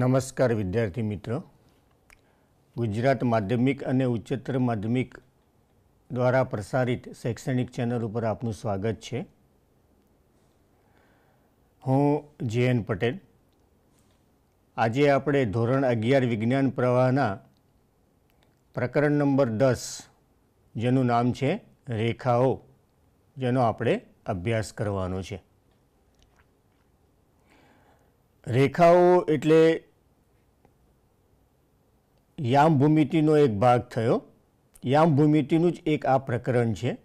નમસ્કાર વિદ્યાર્થી મિત્રો ગુજરાત માધ્યમિક અને ઉચ્ચતર માધ્યમિક દ્વારા પ્રસારિત શૈક્ષણિક ચેનલ ઉપર આપનું સ્વાગત છે હું જે પટેલ આજે આપણે ધોરણ અગિયાર વિજ્ઞાન પ્રવાહના પ્રકરણ નંબર દસ જેનું નામ છે રેખાઓ જેનો આપણે અભ્યાસ કરવાનો છે રેખાઓ એટલે યામ ભૂમિતિનો એક ભાગ થયો યામ ભૂમિતિનું જ એક આ પ્રકરણ છે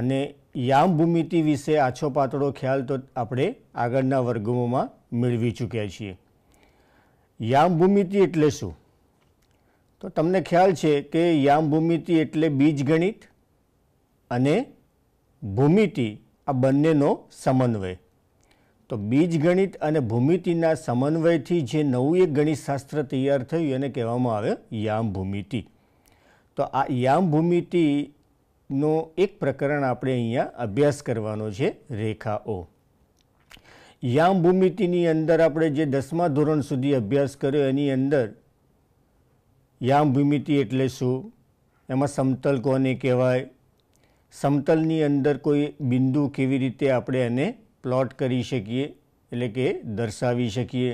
અને યામ ભૂમિતિ વિશે આછો પાતળો ખ્યાલ તો આપણે આગળના વર્ગોમાં મેળવી ચૂક્યા છીએ યામ ભૂમિતિ એટલે શું તો તમને ખ્યાલ છે કે યામ ભૂમિતિ એટલે બીજગણિત અને ભૂમિતિ આ બંનેનો સમન્વય તો બીજ ગણિત અને ભૂમિતિના સમન્વયથી જે નવું એક ગણિતશાસ્ત્ર તૈયાર થયું એને કહેવામાં આવે યામ ભૂમિતિ તો આ યામ ભૂમિતિનો એક પ્રકરણ આપણે અહીંયા અભ્યાસ કરવાનો છે રેખાઓ યામ ભૂમિતિની અંદર આપણે જે દસમા ધોરણ સુધી અભ્યાસ કર્યો એની અંદર યામ ભૂમિતિ એટલે શું એમાં સમતલ કોને કહેવાય સમતલની અંદર કોઈ બિંદુ કેવી રીતે આપણે એને પ્લોટ કરી શકીએ એટલે કે દર્શાવી શકીએ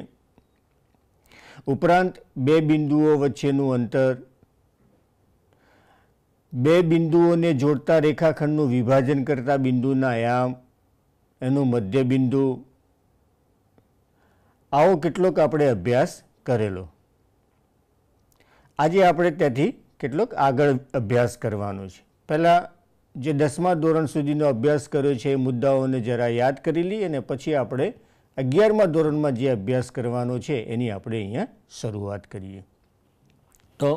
ઉપરાંત બે બિંદુઓ વચ્ચેનું અંતર બે બિંદુઓને જોડતા રેખાખંડનું વિભાજન કરતા બિંદુના આયામ એનું મધ્ય બિંદુ આવો કેટલોક આપણે અભ્યાસ કરેલો આજે આપણે ત્યાંથી કેટલોક આગળ અભ્યાસ કરવાનો છે પહેલાં જે દસમા ધોરણ સુધીનો અભ્યાસ કર્યો છે એ મુદ્દાઓને જરા યાદ કરી લઈએ અને પછી આપણે અગિયારમા ધોરણમાં જે અભ્યાસ કરવાનો છે એની આપણે અહીંયા શરૂઆત કરીએ તો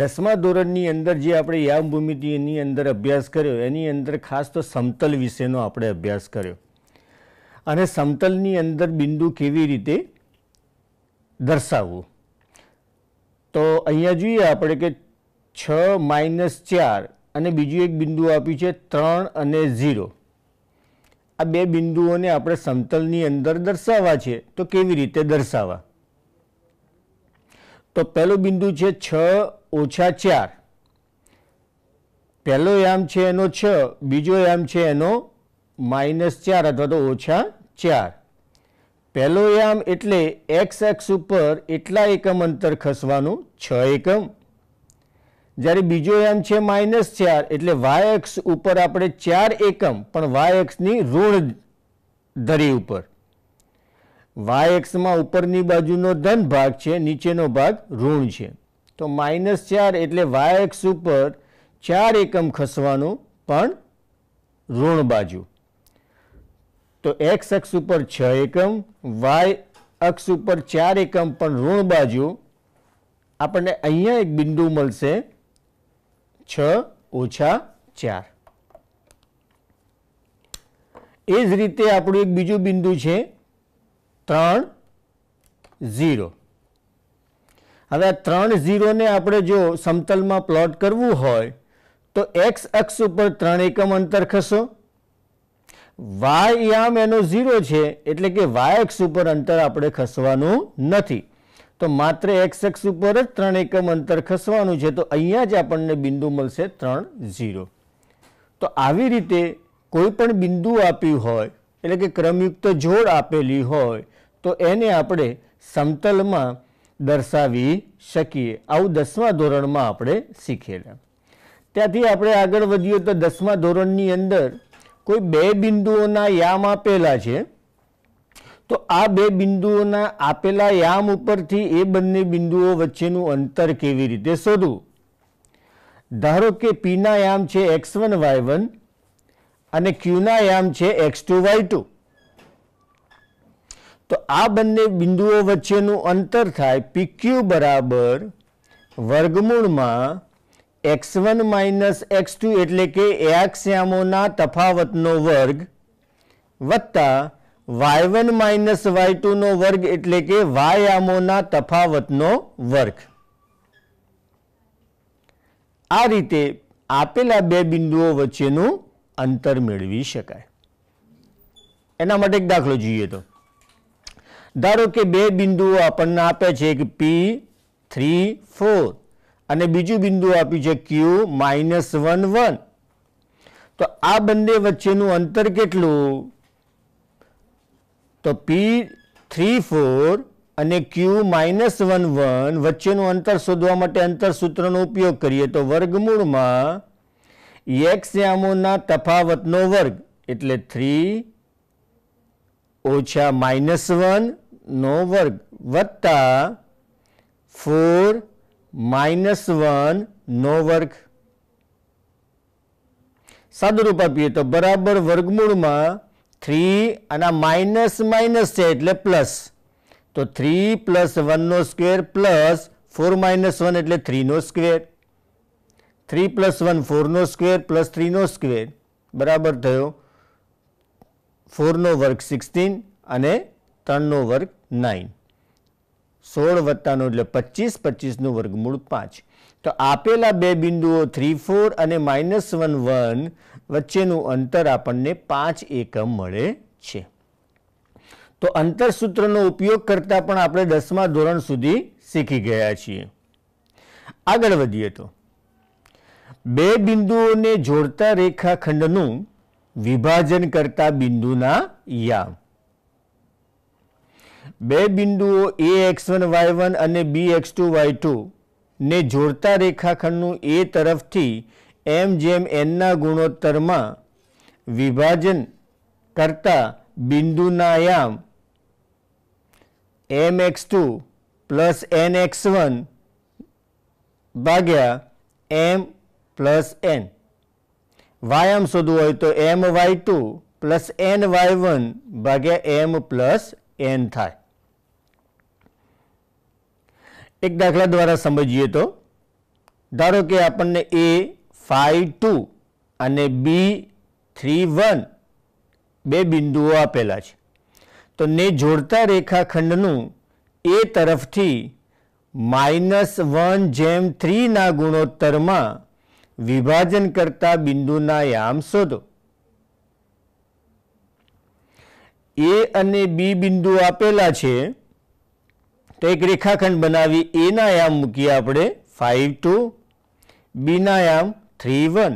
દસમા ધોરણની અંદર જે આપણે યામભૂમિતિ એની અંદર અભ્યાસ કર્યો એની અંદર ખાસ તો સમતલ વિશેનો આપણે અભ્યાસ કર્યો અને સમતલની અંદર બિંદુ કેવી રીતે દર્શાવવું તો અહીંયા જોઈએ આપણે કે છ માઇનસ ચાર અને બીજું એક બિંદુ આપ્યું છે ત્રણ અને ઝીરો આ બે બિંદુઓને આપણે સમતલની અંદર દર્શાવવા છે તો કેવી રીતે દર્શાવવા તો પહેલો બિંદુ છે છ ઓછા ચાર પહેલો યામ છે એનો છ બીજો યામ છે એનો માઇનસ ચાર અથવા તો ઓછા ચાર પહેલો યામ એટલે એક્સ એક્સ ઉપર એટલા એકમ અંતર ખસવાનું છ એકમ જ્યારે બીજો યાન છે માઇનસ ચાર એટલે વાય એક્સ ઉપર આપણે ચાર એકમ પણ વાય એક્સની ઋણ ધરી ઉપર વાય એક્સમાં ઉપરની બાજુનો ધન ભાગ છે નીચેનો ભાગ ઋણ છે તો માઇનસ ચાર એટલે વાય એક્સ ઉપર ચાર એકમ ખસવાનું પણ ઋણ બાજુ તો એક્સ અક્ષ ઉપર છ એકમ વાય અક્ષ ઉપર ચાર એકમ પણ ઋણ બાજુ આપણને અહીંયા એક બિંદુ મળશે છ ઓછા ચાર એ જ રીતે આપણું એક બીજું બિંદુ છે ત્રણ ઝીરો હવે આ ત્રણ ઝીરોને આપણે જો સમતલમાં પ્લોટ કરવું હોય તો એક્સ અક્ષ ઉપર ત્રણ એકમ અંતર ખસો વાય યામ એનો ઝીરો છે એટલે કે વાય અક્ષ ઉપર અંતર આપણે ખસવાનું નથી તો માત્ર એક્સ એક્સ ઉપર જ ત્રણ એકમ અંતર ખસવાનું છે તો અહીંયા જ આપણને બિંદુ મળશે ત્રણ ઝીરો તો આવી રીતે કોઈ પણ બિંદુ આપ્યું હોય એટલે કે ક્રમયુક્ત જોડ આપેલી હોય તો એને આપણે સમતલમાં દર્શાવી શકીએ આવું દસમા ધોરણમાં આપણે શીખેલા ત્યાંથી આપણે આગળ વધીએ તો દસમા ધોરણની અંદર કોઈ બે બિંદુઓના યામ આપેલા છે તો આ બે બિંદુઓના આપેલા યામ ઉપરથી એ બંને બિંદુઓ વચ્ચેનું અંતર કેવી રીતે શોધવું ધારો કે પીના યામ છે એક્સ વન વાય વન અને ક્યુના યામ છે એક્સ ટુ વાય ટુ તો આ બંને બિંદુઓ વચ્ચેનું અંતર થાય પીક્યુ બરાબર વર્ગમૂળમાં x one minus x two એટલે કે એક્સ યામોના તફાવતનો વર્ગ વત્તા y one minus y two નો વર્ગ એટલે કે વાય આમોના તફાવતનો વર્ગ આ રીતે આપેલા બે બિંદુઓ વચ્ચેનું અંતર મેળવી શકાય એના માટે એક દાખલો જોઈએ તો ધારો કે બે બિંદુઓ આપણને આપે છે એક પી થ્રી ફોર અને બીજું બિંદુ આપ્યું છે ક્યુ માઇનસ વન વન તો આ બંને વચ્ચેનું અંતર કેટલું તો પી થ્રી ફોર અને ક્યુ માઇનસ વન વન વચ્ચેનું અંતર શોધવા માટે અંતર સૂત્રનો ઉપયોગ કરીએ તો વર્ગમૂળમાં યક્ષયામોના તફાવતનો વર્ગ એટલે થ્રી ઓછા માઇનસ વનનો વર્ગ વત્તા ફોર માઇનસ વનનો વર્ગ સાદુરૂપ આપીએ તો બરાબર વર્ગમૂળમાં થ્રી અને માઇનસ માઇનસ છે એટલે પ્લસ તો થ્રી પ્લસ વનનો square plus four minus one એટલે થ્રીનો સ્ક્વેર થ્રી પ્લસ વન ફોરનો સ્ક્વેર પ્લસ થ્રીનો સ્ક્વેર બરાબર થયો ફોરનો વર્ગ સિક્સટીન અને ત્રણનો વર્ગ નાઇન સોળ વત્તાનો એટલે પચીસ પચીસનું વર્ગમૂળ પાંચ તો આપેલા બે બિંદુઓ થ્રી ફોર અને માઇનસ વન વન વચ્ચેનું અંતર આપણને પાંચ એકમ મળે છે તો અંતર સૂત્રનો ઉપયોગ કરતા પણ આપણે દસમા ધોરણ સુધી શીખી ગયા છીએ આગળ વધીએ તો બે બિંદુઓને જોડતા રેખાખંડનું વિભાજન કરતા બિંદુના યામ બે બિંદુઓ A x one y one અને B x two y two ને જોડતા રેખાખંડનું એ તરફથી એમ જેમ એનના ગુણોત્તરમાં વિભાજન કરતા બિંદુના યામ m x two plus n x one ભાગ્યા એમ પ્લસ એન વાય વાયામ શોધવું હોય તો m y two plus n y one ભાગ્યા એમ પ્લસ એન થાય એક દાખલા દ્વારા સમજીએ તો ધારો કે આપણને એ ફાઈ ટુ અને બી થ્રી વન બે બિંદુઓ આપેલા છે તો ને જોડતા રેખાખંડનું એ તરફથી માઇનસ વન જેમ થ્રીના ગુણોત્તરમાં વિભાજન કરતા બિંદુના યામ શોધો એ અને બી બિંદુ આપેલા છે તો એક રેખાખંડ બનાવી એના યામ મૂકીએ આપણે ફાઇવ ટુ બીના યામ થ્રી વન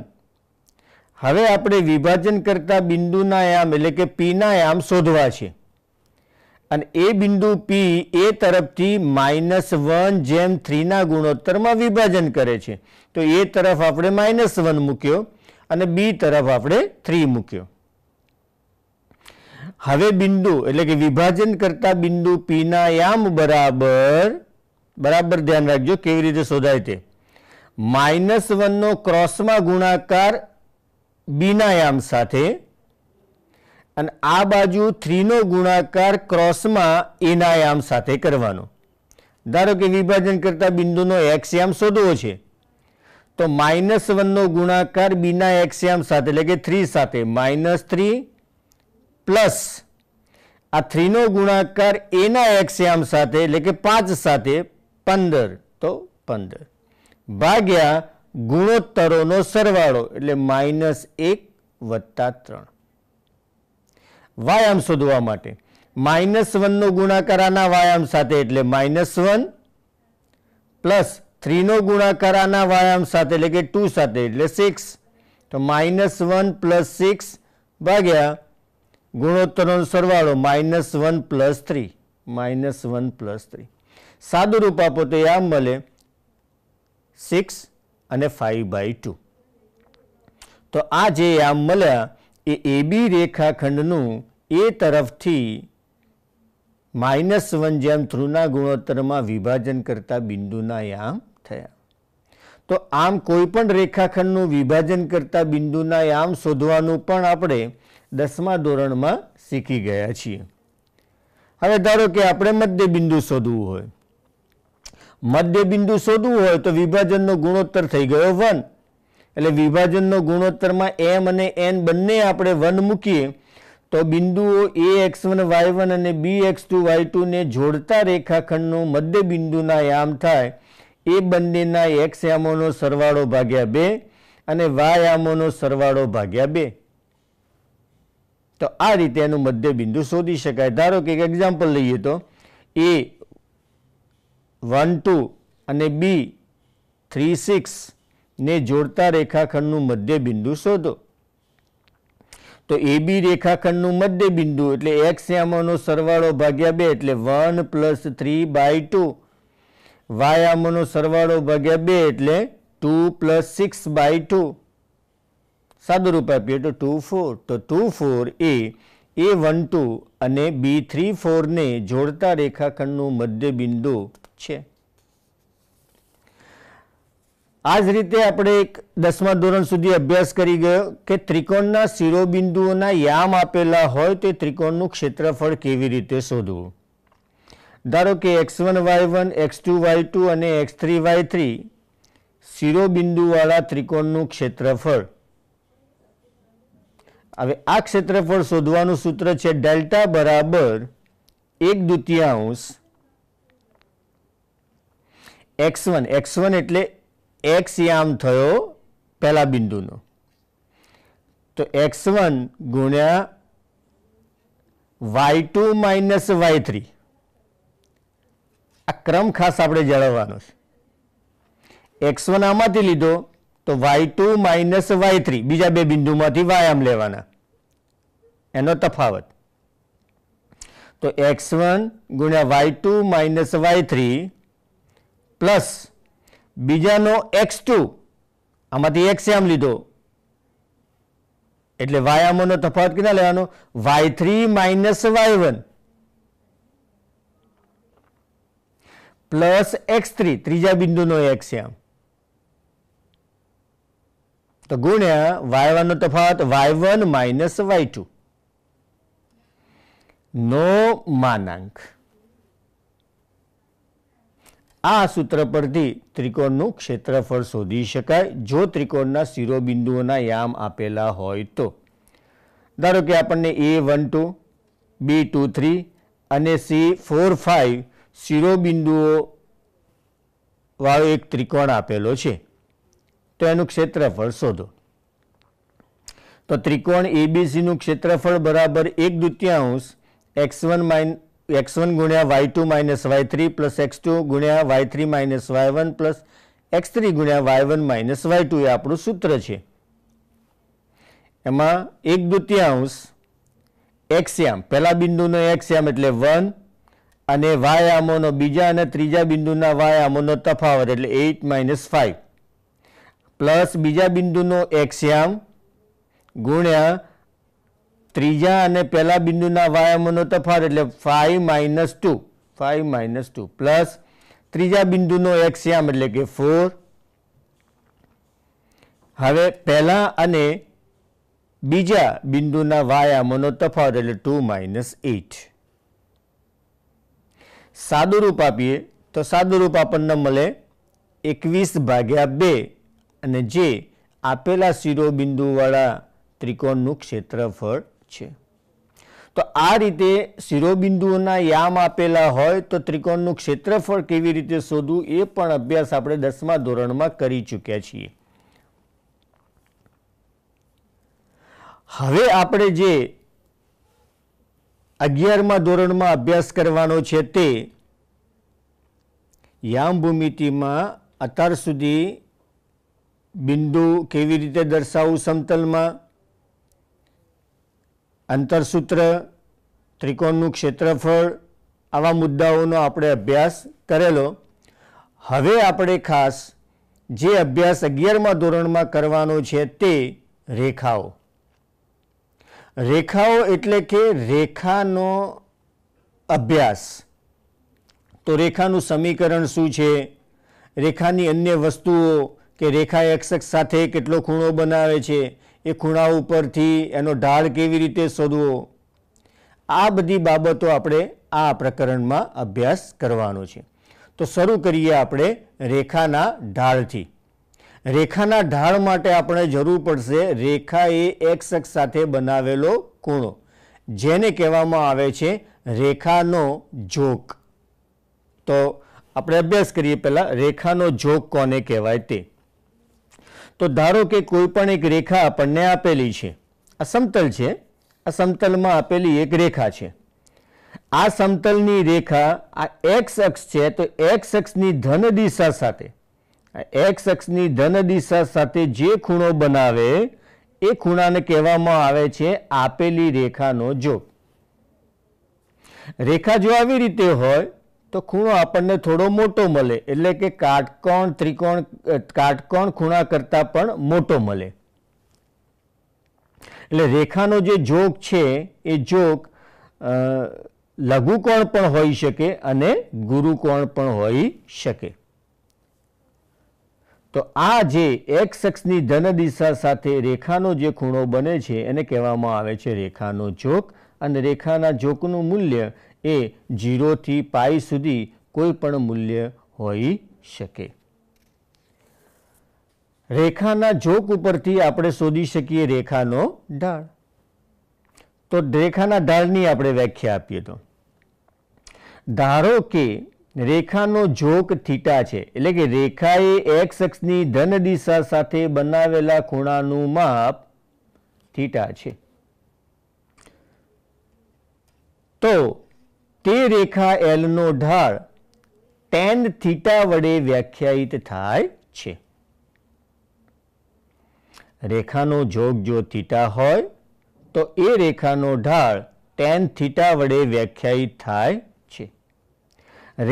હવે આપણે વિભાજન કરતા બિંદુના યામ એટલે કે પીના યામ શોધવા છે અને એ બિંદુ પી એ તરફથી માઇનસ વન જેમ થ્રીના ગુણોત્તરમાં વિભાજન કરે છે તો એ તરફ આપણે માઇનસ વન મૂક્યો અને બી તરફ આપણે થ્રી મૂક્યો હવે બિંદુ એટલે કે વિભાજન કરતા બિંદુ પીના યામ બરાબર બરાબર ધ્યાન રાખજો કેવી રીતે શોધાય તે માઇનસ વનનો ક્રોસમાં ગુણાકાર બીના સાથે અને આ બાજુ થ્રીનો ગુણાકાર ક્રોસમાં એનાયામ સાથે કરવાનો ધારો કે વિભાજન કરતા બિંદુનો એક્સ યામ શોધવો છે તો માઇનસ વનનો ગુણાકાર બીના એક્સયામ સાથે એટલે કે થ્રી સાથે માઇનસ થ્રી પ્લસ આ થ્રીનો ગુણાકાર એના એક્સયામ સાથે એટલે કે પાંચ સાથે પંદર તો પંદર ભાગ્યા ગુણોત્તરોનો સરવાળો એટલે માઇનસ એક વત્તા ત્રણ વાયામ શોધવા માટે માઇનસ વનનો ગુણાકાર આના વાયામ સાથે એટલે માઇનસ વન પ્લસ થ્રીનો ગુણાકાર આના વાયામ સાથે એટલે કે ટુ સાથે એટલે સિક્સ તો માઇનસ વન પ્લસ સિક્સ ભાગ્યા ગુણોત્તરનો સરવાળો minus one plus three minus one plus three સાદું રૂપ આપો તો એ આમ મળે સિક્સ અને ફાઇવ બાય ટુ તો આ જે યામ મળ્યા એ એબી રેખાખંડનું એ તરફથી માઇનસ વન જેમ થ્રુના ગુણોત્તરમાં વિભાજન કરતા બિંદુના યામ થયા તો આમ કોઈ પણ રેખાખંડનું વિભાજન કરતા બિંદુના યામ શોધવાનું પણ આપણે દસમા ધોરણમાં શીખી ગયા છીએ હવે ધારો કે આપણે મધ્ય બિંદુ શોધવું હોય મધ્યબિંદુ શોધવું હોય તો વિભાજનનો ગુણોત્તર થઈ ગયો વન એટલે વિભાજનનો ગુણોત્તરમાં એમ અને એન બંને આપણે વન મૂકીએ તો બિંદુઓ A x one y one અને બી એક્સ ટુ વાય ટુને જોડતા રેખાખંડનું મધ્યબિંદુના યામ થાય એ બંનેના એક્સ યામોનો સરવાળો ભાગ્યા બે અને વાય યામોનો સરવાળો ભાગ્યા બે તો આ રીતે એનું મધ્યબિંદુ શોધી શકાય ધારો કે એક એક્ઝામ્પલ લઈએ તો એ વન ટુ અને બી થ્રી સિક્સને જોડતા રેખાખંડનું મધ્ય બિંદુ શોધો તો એ બી રેખાખંડનું મધ્ય બિંદુ એટલે એક્સ યામોનો સરવાળો ભાગ્યા બે એટલે one plus three by two y યામોનો સરવાળો ભાગ્યા બે એટલે two plus six by two સાદુરૂપ આપીએ તો ટુ ફોર તો ટુ ફોર એ એ વન ટુ અને બી થ્રી ફોરને જોડતા રેખાખંડનું મધ્ય બિંદુ છે આ જ રીતે આપણે એક દસમા ધોરણ સુધી અભ્યાસ કરી ગયો કે ત્રિકોણના શિરોબિંદુઓના યામ આપેલા હોય તે ત્રિકોણનું ક્ષેત્રફળ કેવી રીતે શોધવું ધારો કે x one y one x two y two અને એક્સ થ્રી વાય થ્રી શિરોબિંદુવાળા ત્રિકોણનું ક્ષેત્રફળ હવે આ ક્ષેત્રફળ શોધવાનું સૂત્ર છે ડેલ્ટા બરાબર એક દુત્યાંશ એક્સ વન એક્સ વન એટલે એક્સ યામ થયો પહેલા બિંદુનો તો એક્સ વન ગુણ્યા y two minus y three આ ક્રમ ખાસ આપણે જાળવવાનો છે એક્સ વન આમાંથી લીધો તો y two minus y three બીજા બે બિંદુમાંથી વાય આમ લેવાના એનો તફાવત તો એક્સ વન ગુણ્યા y two minus y three plus બીજાનો એક્સ ટુ આમાંથી એક્સ એમ લીધો એટલે વાય આમોનો તફાવત કેટલા લેવાનો y three minus y one plus x three ત્રીજા બિંદુનો એક્સ એમ તો ગુણ્યા વાય વનનો તફાવત y one minus y two નો માનાંક આ સૂત્ર પરથી ત્રિકોણનું ક્ષેત્રફળ શોધી શકાય જો ત્રિકોણના શિરોબિંદુઓના યામ આપેલા હોય તો ધારો કે આપણને A one two B two three અને સી ફોર ફાઇવ શિરોબિંદુઓવાળો એક ત્રિકોણ આપેલો છે તો એનું ક્ષેત્રફળ શોધો તો ત્રિકોણ એબીસીનું ક્ષેત્રફળ બરાબર એક દ્વિતીયાંશ x one minus x one ગુણ્યા y two minus y three plus x two ગુણ્યા y three minus y one plus x three ગુણ્યા y one minus y two એ આપણું સૂત્ર છે એમાં એક દુત્યાંશ એક્સ્યામ પહેલા બિંદુનો એક્સ્યામ એટલે વન અને વાય આમોનો બીજા અને ત્રીજા બિંદુના વાય આમોનો તફાવત એટલે એઇટ માઇનસ ફાઇવ પ્લસ બીજા બિંદુનો એક્સ્યામ ગુણ્યા ત્રીજા અને પહેલા બિંદુના વાયામોનો તફાવત એટલે five minus two five minus two plus ત્રીજા બિંદુનો એક્સ યામ એટલે કે ફોર હવે પહેલા અને બીજા બિંદુના વાયામોનો તફાવત એટલે ટુ માઇનસ એટ સાદું રૂપ આપીએ તો સાદું રૂપ આપણને મળે એકવીસ ભાગ્યા બે અને જે આપેલા શિરોબિંદુવાળા ત્રિકોણનું ક્ષેત્રફળ છે તો આ રીતે શિરોબિંદુઓના યામ આપેલા હોય તો ત્રિકોણનું ક્ષેત્રફળ કેવી રીતે શોધવું એ પણ અભ્યાસ આપણે દસમા ધોરણમાં કરી ચૂક્યા છીએ હવે આપણે જે અગિયારમા ધોરણમાં અભ્યાસ કરવાનો છે તે યામ ભૂમિતિમાં અત્યાર સુધી બિંદુ કેવી રીતે દર્શાવવું સમતલમાં અંતરસૂત્ર ત્રિકોણનું ક્ષેત્રફળ આવા મુદ્દાઓનો આપણે અભ્યાસ કરેલો હવે આપણે ખાસ જે અભ્યાસ અગિયારમાં ધોરણમાં કરવાનો છે તે રેખાઓ રેખાઓ એટલે કે રેખાનો અભ્યાસ તો રેખાનું સમીકરણ શું છે રેખાની અન્ય વસ્તુઓ કે રેખા એક્સક સાથે કેટલો ખૂણો બનાવે છે એ ખૂણા ઉપરથી એનો ઢાળ કેવી રીતે શોધવો આ બધી બાબતો આપણે આ પ્રકરણમાં અભ્યાસ કરવાનો છે તો શરૂ કરીએ આપણે રેખાના ઢાળથી રેખાના ઢાળ માટે આપણે જરૂર પડશે રેખા એ એક્સ અક્ષ સાથે બનાવેલો ખૂણો જેને કહેવામાં આવે છે રેખાનો જોક તો આપણે અભ્યાસ કરીએ પહેલાં રેખાનો જોક કોને કહેવાય તે તો ધારો કે કોઈ પણ એક રેખા આપણને આપેલી છે આ સમતલ છે આ સમતલમાં આપેલી એક રેખા છે આ સમતલની રેખા આ એક્સ અક્ષ છે તો એક્સ અક્ષની ધન દિશા સાથે એક્સ અક્ષની ધન દિશા સાથે જે ખૂણો બનાવે એ ખૂણાને કહેવામાં આવે છે આપેલી રેખાનો જોગ રેખા જો આવી રીતે હોય તો ખૂણો આપણને થોડો મોટો મળે એટલે કે કાટકોણ ત્રિકોણ કાટકોણ ખૂણા કરતાં પણ મોટો મળે એટલે રેખાનો જે જોક છે એ જોક લઘુકોણ પણ હોઈ શકે અને ગુરુકોણ પણ હોઈ શકે તો આ જે એક શખ્સની ધન દિશા સાથે રેખાનો જે ખૂણો બને છે એને કહેવામાં આવે છે રેખાનો જોક અને રેખાના જોકનું મૂલ્ય એ જીરોથી પાઈ સુધી કોઈ પણ મૂલ્ય હોઈ શકે રેખાના જોક ઉપરથી આપણે શોધી શકીએ રેખાનો ઢાળ તો રેખાના ઢાળની આપણે વ્યાખ્યા આપીએ તો ધારો કે રેખાનો જોક થીટા છે એટલે કે રેખાએ એક્સ અક્ષની ધન દિશા સાથે બનાવેલા ખૂણાનું માપ થીટા છે તો તે રેખા એલનો ઢાળ ટેન થીટા વડે વ્યાખ્યાયિત થાય છે રેખાનો જોગ જો થીટા હોય તો એ રેખાનો ઢાળ ટેન થીટા વડે વ્યાખ્યાયિત થાય છે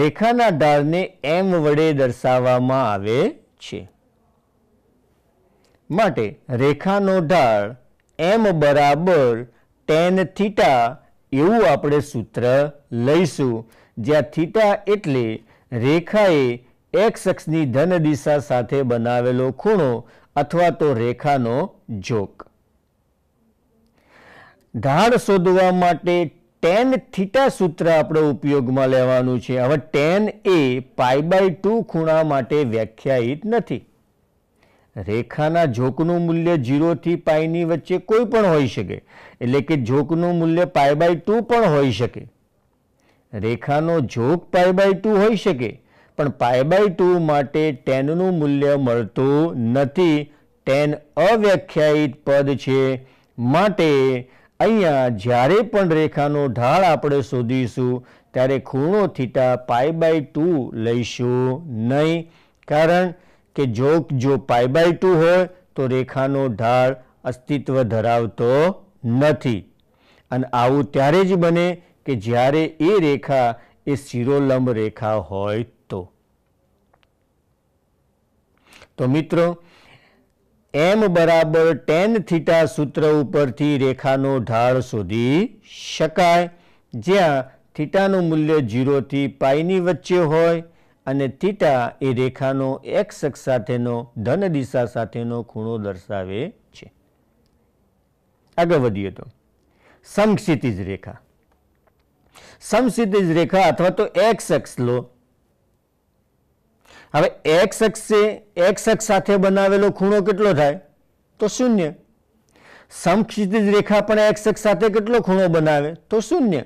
રેખાના ઢાળને એમ વડે દર્શાવવામાં આવે છે માટે રેખાનો ઢાળ એમ બરાબર ટેન થીટા એવું આપણે સૂત્ર લઈશું જ્યાં થીટા એટલે રેખાએ એક્સ અક્ષની ધન દિશા સાથે બનાવેલો ખૂણો અથવા તો રેખાનો જોક ઢાળ શોધવા માટે ટેન થીટા સૂત્ર આપણે ઉપયોગમાં લેવાનું છે હવે ટેન એ પાઈ બાય ટુ ખૂણા માટે વ્યાખ્યાયિત નથી રેખાના ઝોકનું મૂલ્ય જીરોથી પાઈની વચ્ચે કોઈ પણ હોઈ શકે એટલે કે ઝોકનું મૂલ્ય પાય બાય ટુ પણ હોઈ શકે રેખાનો ઝોક પાય બાય ટુ હોઈ શકે પણ પાય બાય ટુ માટે ટેનનું મૂલ્ય મળતું નથી ટેન અવ્યાખ્યાયિત પદ છે માટે અહીંયા જ્યારે પણ રેખાનો ઢાળ આપણે શોધીશું ત્યારે ખૂણો થીટા પાય બાય ટુ લઈશું નહીં કારણ કે જો જો પાઈ બાય ટુ હોય તો રેખાનો ઢાળ અસ્તિત્વ ધરાવતો નથી અને આવું ત્યારે જ બને કે જ્યારે એ રેખા એ શિરોલંબ રેખા હોય તો તો મિત્રો એમ બરાબર ટેન થીટા સૂત્ર ઉપરથી રેખાનો ઢાળ શોધી શકાય જ્યાં થીટાનું મૂલ્ય જીરોથી પાઈની વચ્ચે હોય અને થીટા એ રેખાનો એક્સ અક્ષ સાથેનો ધન દિશા સાથેનો ખૂણો દર્શાવે છે આગળ વધીએ તો સમક્ષિતિજ રેખા સમક્ષિતિજ રેખા અથવા તો એક્સ અક્ષ લો હવે એક્સ અક્ષ છે એક્સ અક્ષ સાથે બનાવેલો ખૂણો કેટલો થાય તો શૂન્ય સમક્ષિતિજ રેખા પણ એક્સ અક્ષ સાથે કેટલો ખૂણો બનાવે તો શૂન્ય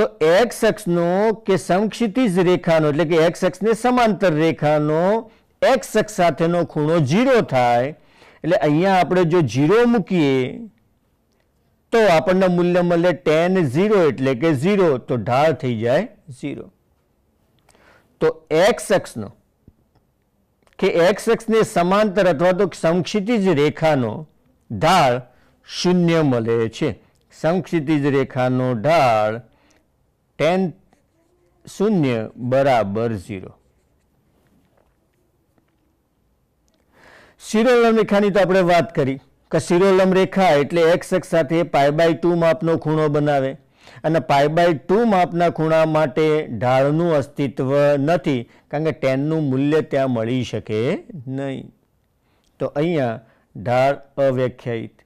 તો એક્સ અક્ષનો કે સમક્ષિતિજ રેખાનો એટલે કે એક્સ અક્ષને સમાંતર રેખાનો એક્સ અક્ષ સાથેનો ખૂણો ઝીરો થાય એટલે અહીંયા આપણે જો ઝીરો મૂકીએ તો આપણને મૂલ્ય મળે ટેન ઝીરો એટલે કે ઝીરો તો ઢાળ થઈ જાય ઝીરો તો એક્સ અક્ષનો કે એક્સ અક્ષને સમાંતર અથવા તો સમક્ષિતિજ રેખાનો ઢાળ શૂન્ય મળે છે સમક્ષિતિજ રેખાનો ઢાળ ટેન શૂન્ય બરાબર ઝીરો શિરોલમ રેખાની તો આપણે વાત કરી કે શિરોલમ રેખા એટલે એક્સ અક્ષ સાથે પાય બાય ટુ માપનો ખૂણો બનાવે અને પાય બાય ટુ માપના ખૂણા માટે ઢાળનું અસ્તિત્વ નથી કારણ કે ટેનનું મૂલ્ય ત્યાં મળી શકે નહીં તો અહીંયા ઢાળ અવ્યાખ્યાયિત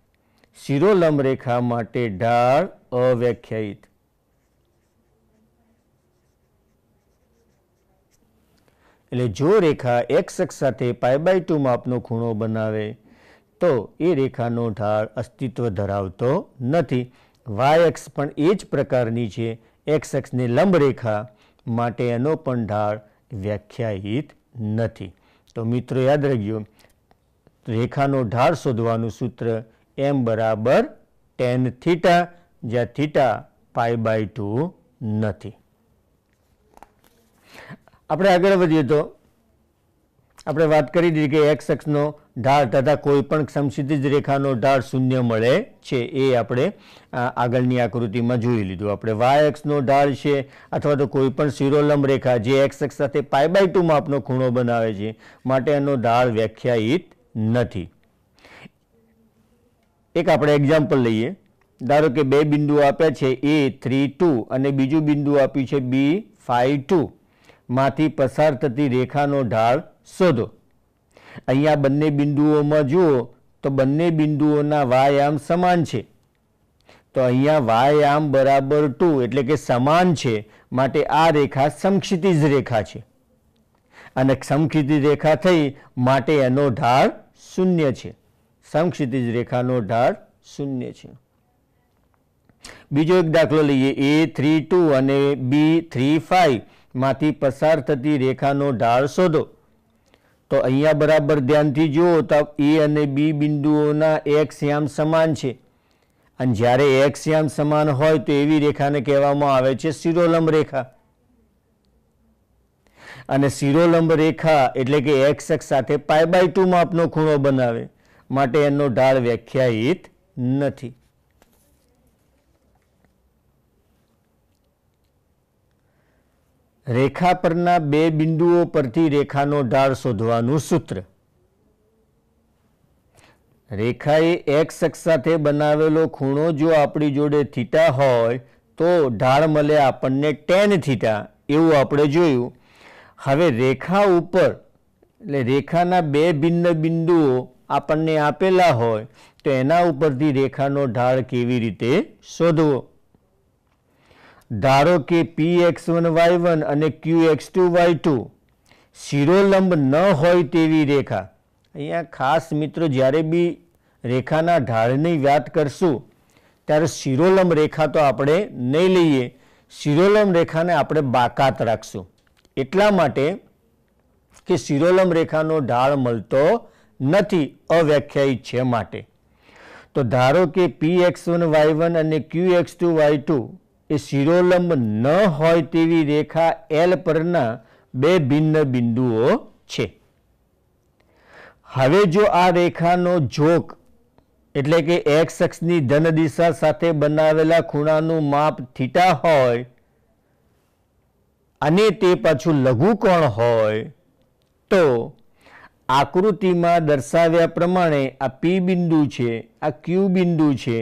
શિરોલમ રેખા માટે ઢાળ અવ્યાખ્યાયિત એટલે જો રેખા એક્સ અક્ષ સાથે પાય બાય ટુ માપનો ખૂણો બનાવે તો એ રેખાનો ઢાળ અસ્તિત્વ ધરાવતો નથી વાય અક્ષ પણ એ જ પ્રકારની છે એક્સ અક્ષની લંબ રેખા માટે એનો પણ ઢાળ વ્યાખ્યાયિત નથી તો મિત્રો યાદ રાખજો રેખાનો ઢાળ શોધવાનું સૂત્ર એમ બરાબર ટેન થીટા જ્યાં થીટા પાય બાય ટુ નથી આપણે આગળ વધીએ તો આપણે વાત કરી દીધી કે એક્સ એક્સનો ઢાળ તથા કોઈપણ સમક્ષિતિજ રેખાનો ઢાળ શૂન્ય મળે છે એ આપણે આગળની આકૃતિમાં જોઈ લીધું આપણે વાય એક્સનો ઢાળ છે અથવા તો કોઈપણ શિરોલંબ રેખા જે એક્સ એક્સ સાથે પાય બાય ટુ માપનો ખૂણો બનાવે છે માટે એનો ઢાળ વ્યાખ્યાયિત નથી એક આપણે એક્ઝામ્પલ લઈએ ધારો કે બે બિંદુ આપ્યા છે એ થ્રી ટુ અને બીજું બિંદુ આપ્યું છે બી ફાઈવ ટુ માંથી પસાર થતી રેખાનો ઢાળ શોધો અહીંયા બંને બિંદુઓમાં જુઓ તો બંને બિંદુઓના વાયામ સમાન છે તો અહીંયા વાયામ બરાબર ટુ એટલે કે સમાન છે માટે આ રેખા સમક્ષિતિજ રેખા છે અને સમક્ષિતિજ રેખા થઈ માટે એનો ઢાળ શૂન્ય છે સમક્ષિતિજ રેખાનો ઢાળ શૂન્ય છે બીજો એક દાખલો લઈએ એ થ્રી ટુ અને બી થ્રી ફાઈવ માંથી પસાર થતી રેખાનો ઢાળ શોધો તો અહીંયા બરાબર ધ્યાનથી જુઓ તો એ અને બી બિંદુઓના એક શ્યામ સમાન છે અને જ્યારે એક શ્યામ સમાન હોય તો એવી રેખાને કહેવામાં આવે છે શિરોલંબ રેખા અને શિરોલંબ રેખા એટલે કે એક્સ એક્સ સાથે પાય બાય ટુ માપનો ખૂણો બનાવે માટે એનો ઢાળ વ્યાખ્યાયિત નથી રેખા પરના બે બિંદુઓ પરથી રેખાનો ઢાળ શોધવાનું સૂત્ર રેખાએ એક્સ અક્ષ સાથે બનાવેલો ખૂણો જો આપણી જોડે થીટા હોય તો ઢાળ મળે આપણને ટેન થીટા એવું આપણે જોયું હવે રેખા ઉપર એટલે રેખાના બે ભિન્ન બિંદુઓ આપણને આપેલા હોય તો એના ઉપરથી રેખાનો ઢાળ કેવી રીતે શોધવો ધારો કે P x one y one અને Q x two y two શિરોલંબ ન હોય તેવી રેખા અહીંયા ખાસ મિત્રો જ્યારે બી રેખાના ઢાળની વાત કરશું ત્યારે શિરોલંબ રેખા તો આપણે નહીં લઈએ શિરોલંબ રેખાને આપણે બાકાત રાખશું એટલા માટે કે શિરોલંબ રેખાનો ઢાળ મળતો નથી અવ્યાખ્યાયિત છે માટે તો ધારો કે P x one y one અને Q x two y two કે શિરોલંબ ન હોય તેવી રેખા એલ પરના બે ભિન્ન બિંદુઓ છે હવે જો આ રેખાનો જોક એટલે કે એક્સ અક્ષની ધન દિશા સાથે બનાવેલા ખૂણાનું માપ થીટા હોય અને તે પાછું લઘુકોણ હોય તો આકૃતિમાં દર્શાવ્યા પ્રમાણે આ પી બિંદુ છે આ ક્યુ બિંદુ છે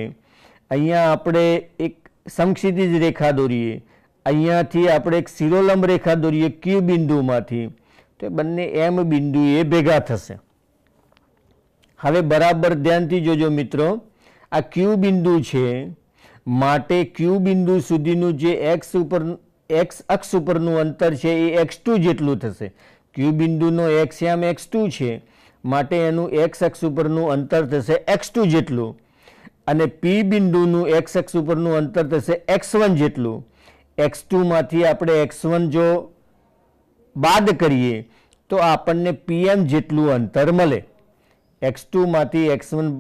અહીંયા આપણે એક સમક્ષિતિજ રેખા દોરીએ અહીંયાથી આપણે એક શિરોલંબ રેખા દોરીએ ક્યુ બિંદુમાંથી તો બંને એમ બિંદુ એ ભેગા થશે હવે બરાબર ધ્યાનથી જોજો મિત્રો આ ક્યુ બિંદુ છે માટે ક્યુ બિંદુ સુધીનું જે એક્સ ઉપર એક્સ અક્ષ ઉપરનું અંતર છે એ એક્સ ટુ જેટલું થશે ક્યુ બિંદુનો એક્સ એમ એક્સ ટુ છે માટે એનું એક્સ અક્ષ ઉપરનું અંતર થશે એક્સ ટુ જેટલું અને પી બિંદુનું એક્સ એક્સ ઉપરનું અંતર થશે એક્સ વન જેટલું એક્સ ટુમાંથી આપણે એક્સ વન જો બાદ કરીએ તો આપણને પીએમ જેટલું અંતર મળે એક્સ ટુમાંથી એક્સ વન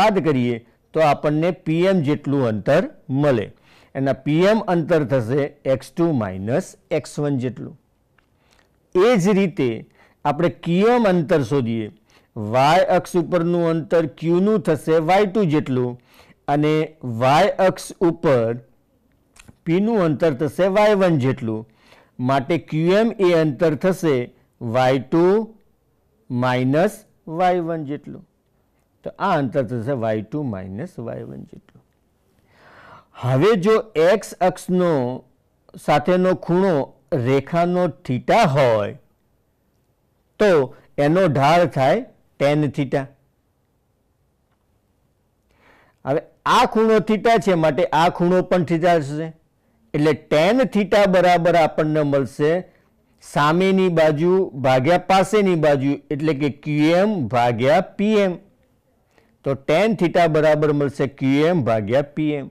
બાદ કરીએ તો આપણને પીએમ જેટલું અંતર મળે એના પીએમ અંતર થશે x two minus x one જેટલું એ જ રીતે આપણે કિયમ અંતર શોધીએ વાય અક્ષ ઉપરનું અંતર ક્યુનું થશે વાય ટુ જેટલું અને વાય અક્ષ ઉપર પીનું અંતર થશે વાય વન જેટલું માટે ક્યુએમ એ અંતર થશે y two minus y one જેટલું તો આ અંતર થશે y two minus y one જેટલું હવે જો એક્સ અક્ષનો સાથેનો ખૂણો રેખાનો થીટા હોય તો એનો ઢાળ થાય ટેન થીટા હવે આ ખૂણો થીટા છે માટે આ ખૂણો પણ થીટા હશે એટલે ટેન થીટા બરાબર આપણને મળશે સામેની બાજુ ભાગ્યા પાસેની બાજુ એટલે કે ક્યુએમ ભાગ્યા પીએમ તો ટેન થીટા બરાબર મળશે ક્યુએમ ભાગ્યા પીએમ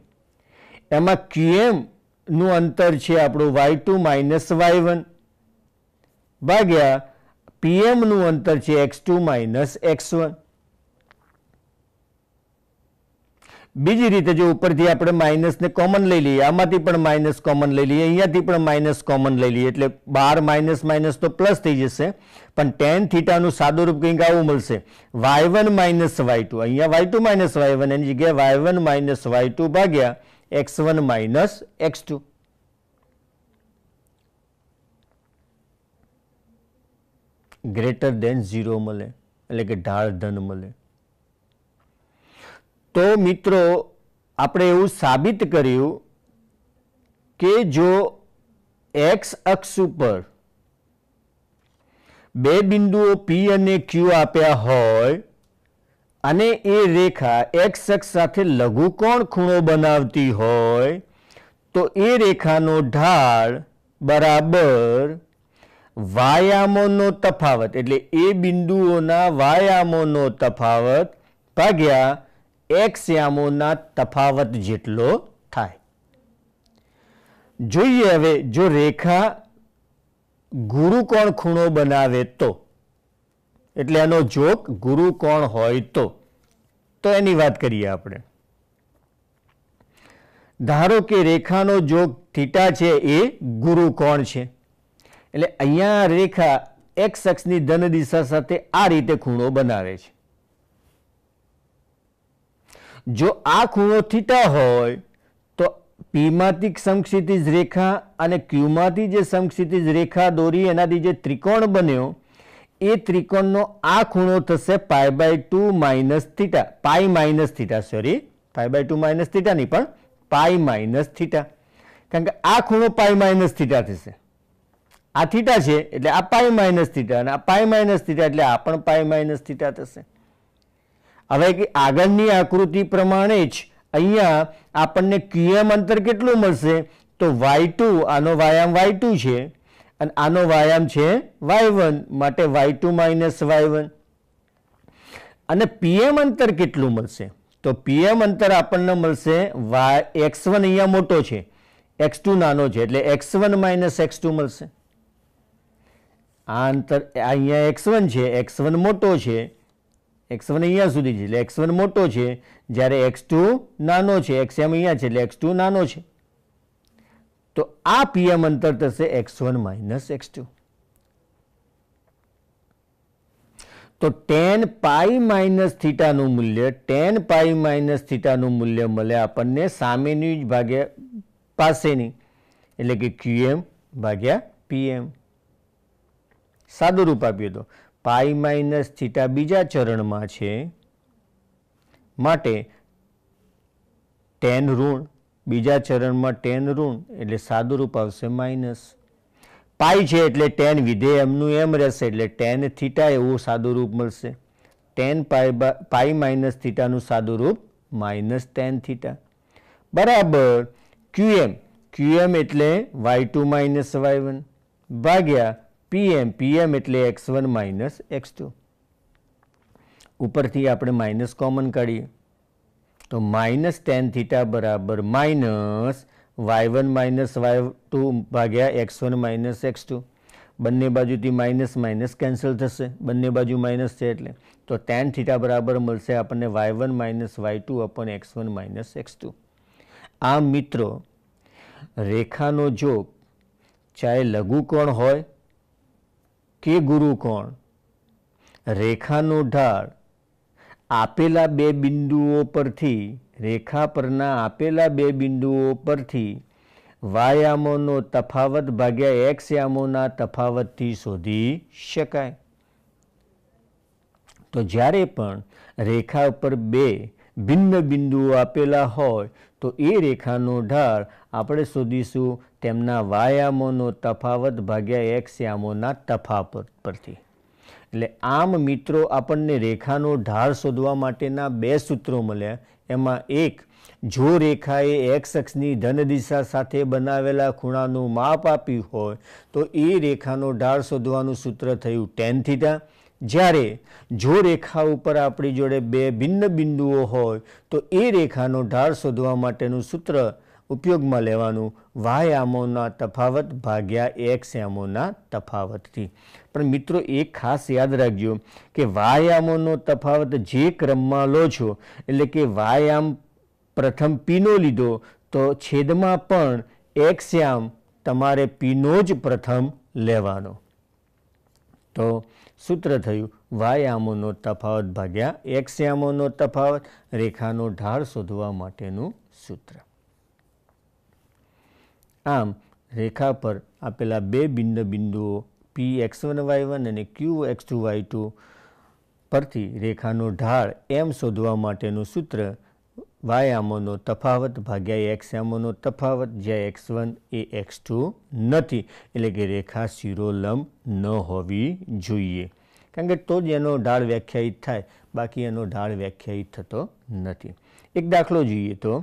એમાં ક્યુએમનું અંતર છે આપણું y two minus y one ભાગ્યા પીએમનું અંતર છે x two minus x one બીજી રીતે જો ઉપરથી આપણે માઇનસને કોમન લઈ લઈએ આમાંથી પણ માઇનસ કોમન લઈ લઈએ અહીંયાથી પણ માઇનસ કોમન લઈ લઈએ એટલે બાર માઇનસ માઇનસ તો પ્લસ થઈ જશે પણ ટેન થીટાનું રૂપ કંઈક આવું મળશે y one minus y two અહીંયા y two minus y one એની જગ્યાએ y one minus y two ભાગ્યા x one minus x two greater than zero મળે એટલે કે ઢાળ ધન મળે તો મિત્રો આપણે એવું સાબિત કર્યું કે જો એક્સ અક્ષ ઉપર બે બિંદુઓ પી અને ક્યુ આપ્યા હોય અને એ રેખા એક્સ અક્ષ સાથે લઘુકોણ ખૂણો બનાવતી હોય તો એ રેખાનો ઢાળ બરાબર વાયામોનો તફાવત એટલે એ બિંદુઓના વાયામોનો તફાવત ભાગ્યા એક્સ યામોના તફાવત જેટલો થાય જોઈએ હવે જો રેખા ગુરુ કોણ ખૂણો બનાવે તો એટલે એનો જોક ગુરુ કોણ હોય તો તો એની વાત કરીએ આપણે ધારો કે રેખાનો જોક થીટા છે એ ગુરુ કોણ છે એટલે અહીંયા રેખા એક શખ્સની ધન દિશા સાથે આ રીતે ખૂણો બનાવે છે જો આ ખૂણો થીટા હોય તો પીમાંથી સમક્ષિતિજ રેખા અને ક્યુમાંથી જે સમક્ષિતિજ રેખા દોરી એનાથી જે ત્રિકોણ બન્યો એ ત્રિકોણનો આ ખૂણો થશે pi by two minus theta pi minus theta sorry pi by two minus theta નહીં પણ પાય માઇનસ થીટા કારણ કે આ ખૂણો પાય માઇનસ થીટા થશે આ થીટા છે એટલે આ પાય માઇનસ થીટા અને આ પાય માઇનસ થીટા એટલે આ પણ પાય માઇનસ થીટા થશે હવે આગળની આકૃતિ પ્રમાણે જ અહીંયા આપણને ક્યુએમ અંતર કેટલું મળશે તો વાય ટુ આનો વાયામ વાય ટુ છે અને આનો વાયામ છે વાય વન માટે y two minus y one અને પીએમ અંતર કેટલું મળશે તો પીએમ અંતર આપણને મળશે વાય એક્સ વન અહીંયા મોટો છે એક્સ ટુ નાનો છે એટલે x one minus x two મળશે આ અંતર અહીંયા એક્સ વન છે એક્સ વન મોટો છે એક્સ વન અહીંયા સુધી છે એટલે એક્સ વન મોટો છે જ્યારે એક્સ ટુ નાનો છે એક્સ એમ અહીંયા છે એટલે એક્સ ટુ નાનો છે તો આ પીએમ અંતર થશે x one minus x two તો ટેન પાઈ માઇનસ થીટાનું મૂલ્ય ટેન પાઈ માઇનસ થીટાનું મૂલ્ય મળે આપણને સામેની જ ભાગ્યા પાસેની એટલે કે ક્યુએમ ભાગ્યા પીએમ સાદું રૂપ આપ્યું હતું પાઈ માઇનસ થીટા બીજા ચરણમાં છે માટે ટેન ઋણ બીજા ચરણમાં ટેન ઋણ એટલે સાદું રૂપ આવશે માઇનસ પાઈ છે એટલે ટેન વિધેય એમનું એમ રહેશે એટલે ટેન થીટા એવું સાદું રૂપ મળશે ટેન પાઈ પાઈ માઇનસ થીટાનું સાદું રૂપ માઇનસ ટેન થીટા બરાબર ક્યુએમ ક્યુએમ એટલે y two minus y one ભાગ્યા પીએમ પીએમ એટલે x one minus x two ઉપરથી આપણે માઇનસ કોમન કાઢીએ તો માઇનસ ટેન થીટા બરાબર minus y one minus y two ભાગ્યા x one minus x two બંને બાજુથી માઇનસ માઇનસ કેન્સલ થશે બંને બાજુ માઇનસ છે એટલે તો ટેન થીટા બરાબર મળશે આપણને y one minus y two upon x one minus x two આ મિત્રો રેખાનો જોગ ચાહે લઘુકોણ હોય કે ગુરુ કોણ રેખાનો ઢાળ આપેલા બે બિંદુઓ પરથી રેખા પરના આપેલા બે બિંદુઓ પરથી વાયામોનો તફાવત ભાગ્યા એક્સ યામોના તફાવતથી શોધી શકાય તો જ્યારે પણ રેખા ઉપર બે ભિન્ન બિંદુઓ આપેલા હોય તો એ રેખાનો ઢાળ આપણે શોધીશું તેમના વાયામોનો તફાવત ભાગ્યા એક શ્યામોના તફાવત પરથી એટલે આમ મિત્રો આપણને રેખાનો ઢાળ શોધવા માટેના બે સૂત્રો મળ્યા એમાં એક જો રેખાએ એક્સ અક્ષની ધન દિશા સાથે બનાવેલા ખૂણાનું માપ આપ્યું હોય તો એ રેખાનો ઢાળ શોધવાનું સૂત્ર થયું ટેન થીટા જ્યારે જો રેખા ઉપર આપણી જોડે બે ભિન્ન બિંદુઓ હોય તો એ રેખાનો ઢાળ શોધવા માટેનું સૂત્ર ઉપયોગમાં લેવાનું વાય આમોના તફાવત ભાગ્યા એક્સ આમોના તફાવતથી પણ મિત્રો એ ખાસ યાદ રાખજો કે વાયામોનો તફાવત જે ક્રમમાં લો છો એટલે કે વાયામ પ્રથમ પીનો લીધો તો છેદમાં પણ એક્સ આમ તમારે પીનો જ પ્રથમ લેવાનો તો સૂત્ર થયું વાયામોનો તફાવત ભાગ્યા એક્સયામોનો તફાવત રેખાનો ઢાળ શોધવા માટેનું સૂત્ર આમ રેખા પર આપેલા બે બિંદ બિંદુઓ P x one y one અને Q x two y two પરથી રેખાનો ઢાળ એમ શોધવા માટેનું સૂત્ર વાય આમોનો તફાવત ભાગ્યા એક્સ આમોનો તફાવત જ્યાં એક્સ વન એ એક્સ ટુ નથી એટલે કે રેખા શિરોલંબ ન હોવી જોઈએ કારણ કે તો જ એનો ઢાળ વ્યાખ્યાયિત થાય બાકી એનો ઢાળ વ્યાખ્યાયિત થતો નથી એક દાખલો જોઈએ તો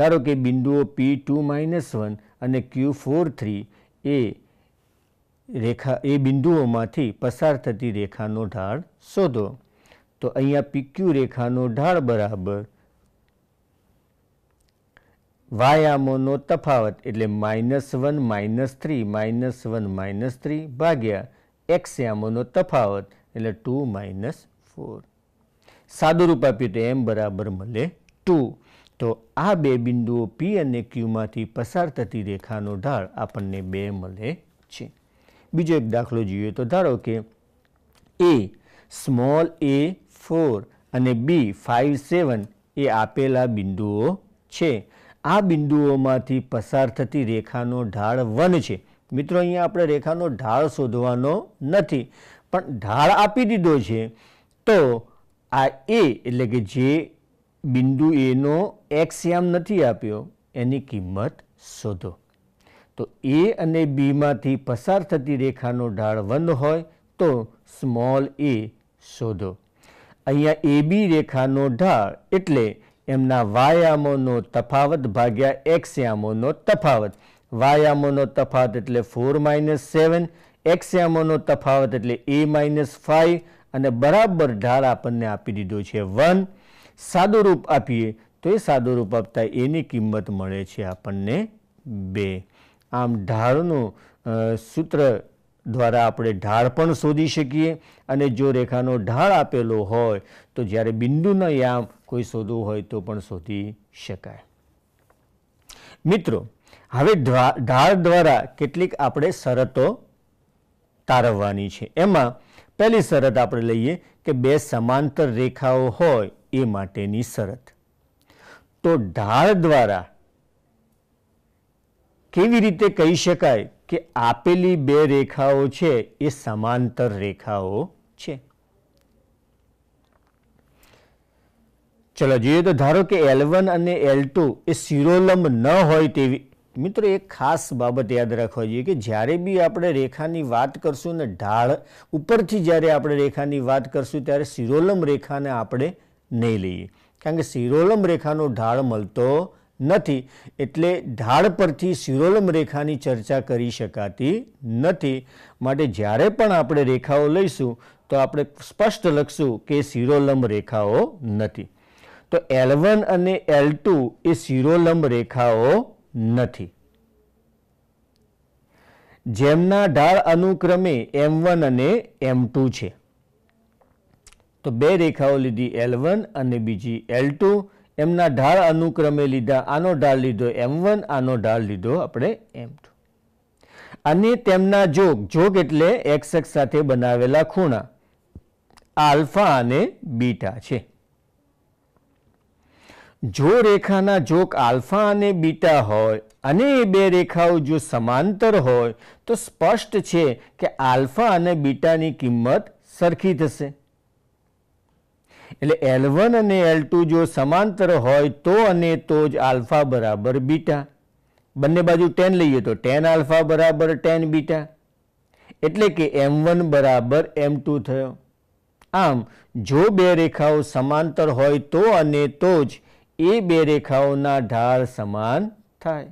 ધારો કે બિંદુઓ પી ટુ માઇનસ વન અને ક્યુ ફોર થ્રી એ રેખા એ બિંદુઓમાંથી પસાર થતી રેખાનો ઢાળ શોધો તો અહીંયા પીક્યુ રેખાનો ઢાળ બરાબર વાયામોનો તફાવત એટલે minus one minus three minus one minus three ભાગ્યા એક્સયામોનો તફાવત એટલે ટુ માઇનસ ફોર સાદું રૂપ આપ્યું તો એમ બરાબર મળે ટુ તો આ બે બિંદુઓ પી અને ક્યુમાંથી પસાર થતી રેખાનો ઢાળ આપણને બે મળે છે બીજો એક દાખલો જોઈએ તો ધારો કે એ સ્મોલ એ ફોર અને બી ફાઇવ સેવન એ આપેલા બિંદુઓ છે આ બિંદુઓમાંથી પસાર થતી રેખાનો ઢાળ વન છે મિત્રો અહીંયા આપણે રેખાનો ઢાળ શોધવાનો નથી પણ ઢાળ આપી દીધો છે તો આ એ એટલે કે જે બિંદુ એનો એક્સ યામ નથી આપ્યો એની કિંમત શોધો તો એ અને બીમાંથી પસાર થતી રેખાનો ઢાળ વન હોય તો સ્મોલ એ શોધો અહીંયા એ બી રેખાનો ઢાળ એટલે એમના વાયામોનો તફાવત ભાગ્યા એક્સ યામોનો તફાવત વાયામોનો તફાવત એટલે ફોર માઇનસ સેવન એક્સ યામોનો તફાવત એટલે એ માઇનસ ફાઇવ અને બરાબર ઢાળ આપણને આપી દીધો છે વન સાદું રૂપ આપીએ તો એ સાદું રૂપ આપતા એની કિંમત મળે છે આપણને બે આમ ઢાળનું સૂત્ર દ્વારા આપણે ઢાળ પણ શોધી શકીએ અને જો રેખાનો ઢાળ આપેલો હોય તો જ્યારે બિંદુના યામ કોઈ શોધવું હોય તો પણ શોધી શકાય મિત્રો હવે ઢાળ દ્વારા કેટલીક આપણે શરતો તારવવાની છે એમાં પહેલી શરત આપણે લઈએ કે બે સમાંતર રેખાઓ હોય એ માટેની શરત તો ઢાળ દ્વારા કેવી રીતે કહી શકાય કે આપેલી બે રેખાઓ છે એ સમાંતર રેખાઓ છે ચલો જોઈએ તો ધારો કે એલ અને એલ એ શિરોલંબ ન હોય તેવી મિત્રો એક ખાસ બાબત યાદ રાખવા જોઈએ કે જ્યારે બી આપણે રેખાની વાત કરશું ને ઢાળ ઉપરથી જ્યારે આપણે રેખાની વાત કરશું ત્યારે શિરોલંબ રેખાને આપણે નહીં લઈએ કારણ કે શિરોલમ રેખાનો ઢાળ મળતો નથી એટલે ઢાળ પરથી શિરોલમ રેખાની ચર્ચા કરી શકાતી નથી માટે જ્યારે પણ આપણે રેખાઓ લઈશું તો આપણે સ્પષ્ટ લખશું કે શિરોલંબ રેખાઓ નથી તો એલ અને એલ એ શિરોલંબ રેખાઓ નથી જેમના ઢાળ અનુક્રમે એમ અને એમ છે તો બે રેખાઓ લીધી એલ અને બીજી એલ એમના ઢાળ અનુક્રમે લીધા આનો ઢાળ લીધો એમ વન આનો ઢાળ લીધો આપણે એમ ટુ અને તેમના જોગ જોગ એટલે એક્સ એક્સ સાથે બનાવેલા ખૂણા આલ્ફા અને બીટા છે જો રેખાના જોક આલ્ફા અને બીટા હોય અને એ બે રેખાઓ જો સમાંતર હોય તો સ્પષ્ટ છે કે આલ્ફા અને બીટાની કિંમત સરખી થશે એટલે એલ વન અને એલ ટુ જો સમાંતર હોય તો અને તો જ આલ્ફા બરાબર બીટા બંને બાજુ ટેન લઈએ તો ટેન આલ્ફા બરાબર ટેન બીટા એટલે કે એમ વન બરાબર એમ ટુ થયો આમ જો બે રેખાઓ સમાંતર હોય તો અને તો જ એ બે રેખાઓના ઢાળ સમાન થાય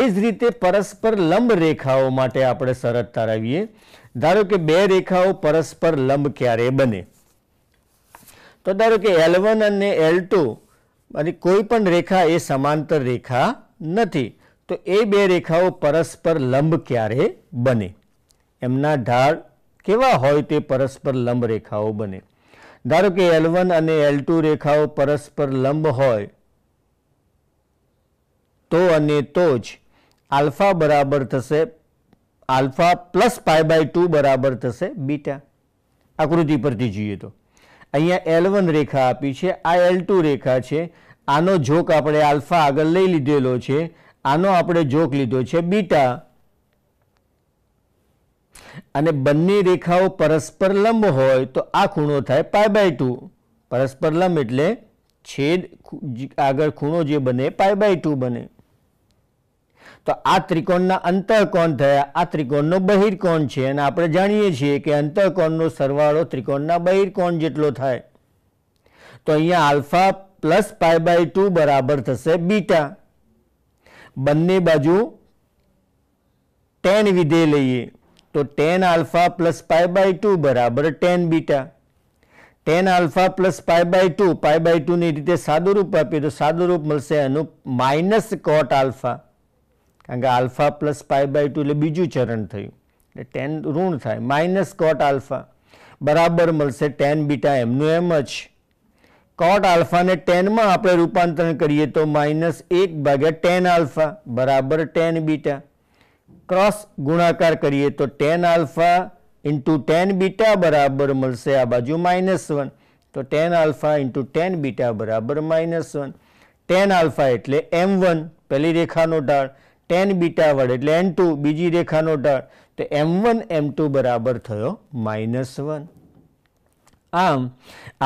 એ જ રીતે પરસ્પર લંબ રેખાઓ માટે આપણે શરત તારાવીએ ધારો કે બે રેખાઓ પરસ્પર લંબ ક્યારે બને તો ધારો કે એલ અને એલ અને કોઈ પણ રેખા એ સમાંતર રેખા નથી તો એ બે રેખાઓ પરસ્પર લંબ ક્યારે બને એમના ઢાળ કેવા હોય તે પરસ્પર લંબ રેખાઓ બને ધારો કે એલ અને એલ રેખાઓ પરસ્પર લંબ હોય તો અને તો જ આલ્ફા બરાબર થશે alpha plus pi by two બરાબર થશે બીટા આકૃતિ પરથી જોઈએ તો અહીંયા એલ વન રેખા આપી છે આ એલ ટુ રેખા છે આનો જોક આપણે આલ્ફા આગળ લઈ લીધેલો છે આનો આપણે જોક લીધો છે બીટા અને બંને રેખાઓ પરસ્પર લંબ હોય તો આ ખૂણો થાય પાય બાય ટુ પરસ્પર લંબ એટલે છેદ આગળ ખૂણો જે બને પાય બાય ટુ બને તો આ ત્રિકોણના અંતઃકોણ થયા આ ત્રિકોણનો બહિર્કોણ છે અને આપણે જાણીએ છીએ કે અંતઃકોણનો સરવાળો ત્રિકોણના બહિર્કોણ જેટલો થાય તો અહીંયા alpha plus pi by two બરાબર થશે બીટા બંને બાજુ ટેન વિધેય લઈએ તો tan alpha plus pi by two બરાબર tan beta tan alpha plus pi by two pi by ટુની રીતે સાદુરૂપ આપીએ તો સાદુરૂપ મળશે એનું માઇનસ કોટ આલ્ફા કારણ કે alpha plus pi by two એટલે બીજું ચરણ થયું એટલે ટેન ઋણ થાય માઇનસ કોટ આલ્ફા બરાબર મળશે ટેન બીટા એમનું એમ જ કોટ આલ્ફાને ટેનમાં આપણે રૂપાંતરણ કરીએ તો માઇનસ એક ભાગ્યા ટેન આલ્ફા બરાબર ટેન બીટા ક્રોસ ગુણાકાર કરીએ તો tan alpha into tan beta બરાબર મળશે આ બાજુ માઇનસ વન તો tan alpha into tan beta બરાબર માઇનસ વન ટેન આલ્ફા એટલે એમ વન પહેલી રેખાનો ઢાળ ટેન બીટા વડે એટલે એન ટુ બીજી રેખાનો ઢાળ તો એમ વન એમ ટુ બરાબર થયો માઇનસ વન આમ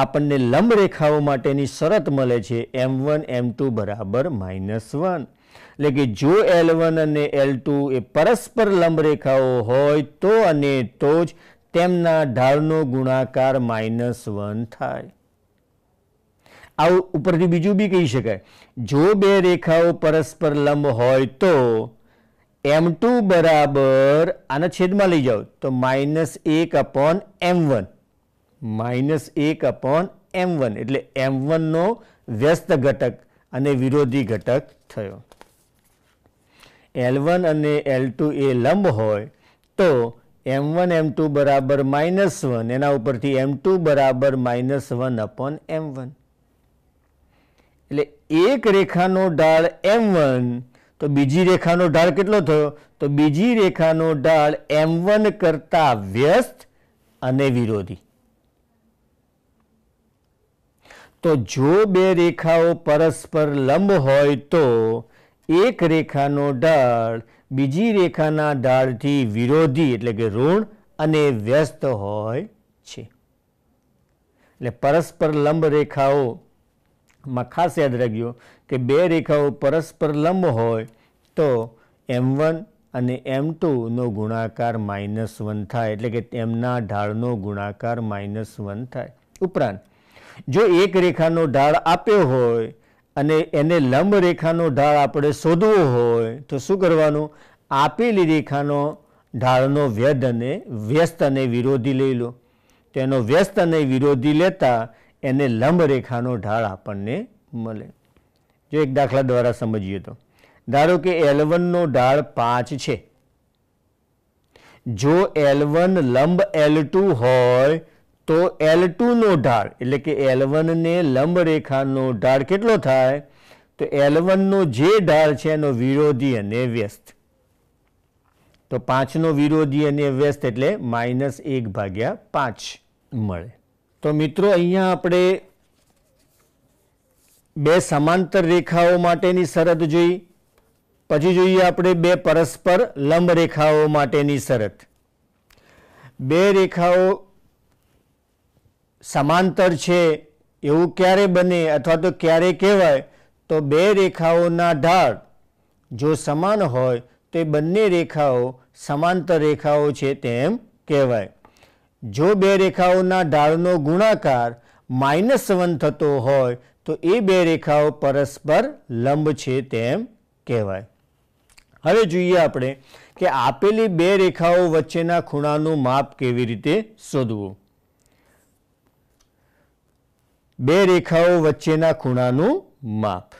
આપણને લંબ રેખાઓ માટેની શરત મળે છે એમ વન એમ ટુ બરાબર માઇનસ વન એટલે કે જો એલ વન અને એલ ટુ એ પરસ્પર લંબ રેખાઓ હોય તો અને તો જ તેમના ઢાળનો ગુણાકાર માઇનસ વન થાય આ ઉપરથી બીજું બી કહી શકાય જો બે રેખાઓ પરસ્પર લંબ હોય તો એમ ટુ બરાબર આના છેદમાં લઈ જાઓ તો માઇનસ એક અપોન એમ વન માઇનસ એક અપોન એમ વન એટલે એમ વનનો વ્યસ્ત ઘટક અને વિરોધી ઘટક થયો એલ વન અને એલ ટુ એ લંબ હોય તો એમ વન એમ ટુ બરાબર માઇનસ વન એના ઉપરથી એમ ટુ બરાબર minus one upon m one એટલે એક રેખાનો ઢાળ એમ વન તો બીજી રેખાનો ઢાળ કેટલો થયો તો બીજી રેખાનો ઢાળ એમ વન કરતાં વ્યસ્ત અને વિરોધી તો જો બે રેખાઓ પરસ્પર લંબ હોય તો એક રેખાનો ઢાળ બીજી રેખાના ઢાળથી વિરોધી એટલે કે ઋણ અને વ્યસ્ત હોય છે એટલે પરસ્પર લંબ રેખાઓ માં ખાસ યાદ રાખજો કે બે રેખાઓ પરસ્પર લંબ હોય તો એમ વન અને એમ ટુનો ગુણાકાર માઇનસ વન થાય એટલે કે તેમના ઢાળનો ગુણાકાર માઇનસ વન થાય ઉપરાંત જો એક રેખાનો ઢાળ આપ્યો હોય અને એને લંબ રેખાનો ઢાળ આપણે શોધવો હોય તો શું કરવાનું આપેલી રેખાનો ઢાળનો વ્યદ અને વ્યસ્ત અને વિરોધી લઈ લો તો એનો વ્યસ્ત અને વિરોધી લેતા એને લંબરેખાનો ઢાળ આપણને મળે જો એક દાખલા દ્વારા સમજીએ તો ધારો કે એલ વનનો ઢાળ પાંચ છે જો એલ લંબ એલ ટુ હોય તો એલ ટુનો ઢાળ એટલે કે એલ વનને લંબરેખાનો ઢાળ કેટલો થાય તો એલ વનનો જે ઢાળ છે એનો વિરોધી અને વ્યસ્ત તો પાંચનો વિરોધી અને વ્યસ્ત એટલે માઇનસ એક ભાગ્યા પાંચ મળે તો મિત્રો અહીંયા આપણે બે સમાંતર રેખાઓ માટેની શરત જોઈ પછી જોઈએ આપણે બે પરસ્પર લંબ રેખાઓ માટેની શરત બે રેખાઓ સમાંતર છે એવું ક્યારે બને અથવા તો ક્યારે કહેવાય તો બે રેખાઓના ઢાળ જો સમાન હોય તો એ બંને રેખાઓ સમાંતર રેખાઓ છે તેમ કહેવાય જો બે રેખાઓના ઢાળનો ગુણાકાર માઇનસ વન થતો હોય તો એ બે રેખાઓ પરસ્પર લંબ છે તેમ કહેવાય હવે જોઈએ આપણે કે આપેલી બે રેખાઓ વચ્ચેના ખૂણાનું માપ કેવી રીતે શોધવું બે રેખાઓ વચ્ચેના ખૂણાનું માપ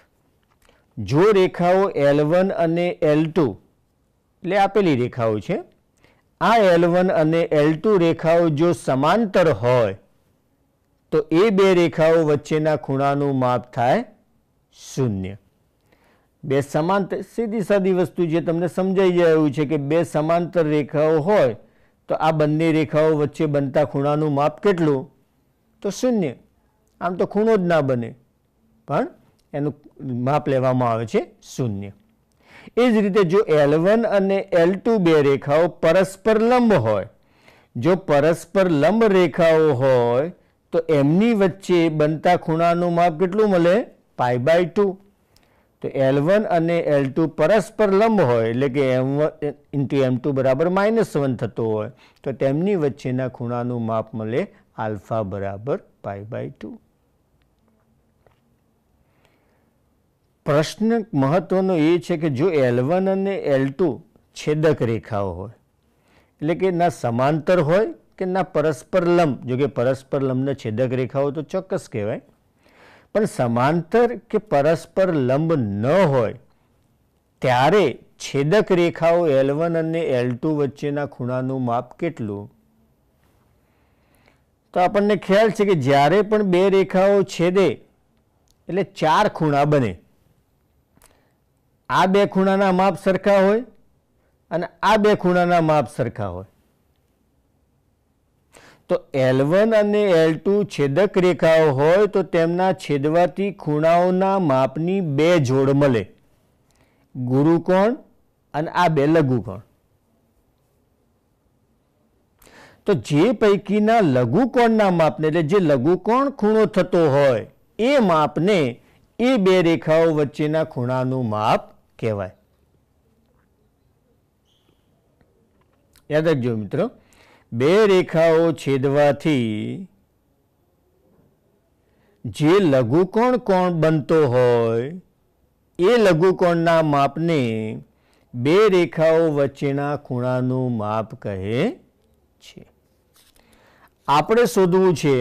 જો રેખાઓ એલ અને એલ એટલે આપેલી રેખાઓ છે આ એલ અને એલ રેખાઓ જો સમાંતર હોય તો એ બે રેખાઓ વચ્ચેના ખૂણાનું માપ થાય શૂન્ય બે સમાંતર સીધી સાદી વસ્તુ જે તમને સમજાઈ જાય એવું છે કે બે સમાંતર રેખાઓ હોય તો આ બંને રેખાઓ વચ્ચે બનતા ખૂણાનું માપ કેટલું તો શૂન્ય આમ તો ખૂણો જ ના બને પણ એનું માપ લેવામાં આવે છે શૂન્ય એ જ રીતે જો એલ અને એલ બે રેખાઓ પરસ્પર લંબ હોય જો પરસ્પર લંબ રેખાઓ હોય તો એમની વચ્ચે બનતા ખૂણાનું માપ કેટલું મળે પાઈ બાય ટુ તો એલ અને એલ પરસ્પર લંબ હોય એટલે કે m one into m two બરાબર માઇનસ વન થતો હોય તો તેમની વચ્ચેના ખૂણાનું માપ મળે આલ્ફા બરાબર પાઈ બાય ટુ પ્રશ્ન મહત્ત્વનો એ છે કે જો એલ વન અને એલ ટુ છેદક રેખાઓ હોય એટલે કે ના સમાંતર હોય કે ના પરસ્પર લંબ જો કે પરસ્પર લંબને છેદક રેખાઓ તો ચોક્કસ કહેવાય પણ સમાંતર કે પરસ્પર લંબ ન હોય ત્યારે છેદક રેખાઓ એલ વન અને એલ ટુ વચ્ચેના ખૂણાનું માપ કેટલું તો આપણને ખ્યાલ છે કે જ્યારે પણ બે રેખાઓ છેદે એટલે ચાર ખૂણા બને આ બે ખૂણાના માપ સરખા હોય અને આ બે ખૂણાના માપ સરખા હોય તો એલ અને એલ છેદક રેખાઓ હોય તો તેમના છેદવાથી ખૂણાઓના માપની બે જોડ મળે ગુરુકોણ અને આ બે લઘુકોણ તો જે પૈકીના લઘુકોણના માપને એટલે જે લઘુકોણ ખૂણો થતો હોય એ માપને એ બે રેખાઓ વચ્ચેના ખૂણાનું માપ કહેવાય યાદ રાખજો મિત્રો બે રેખાઓ છેદવાથી જે લઘુકોણ કોણ બનતો હોય એ લઘુકોણના માપને બે રેખાઓ વચ્ચેના ખૂણાનું માપ કહે છે આપણે શોધવું છે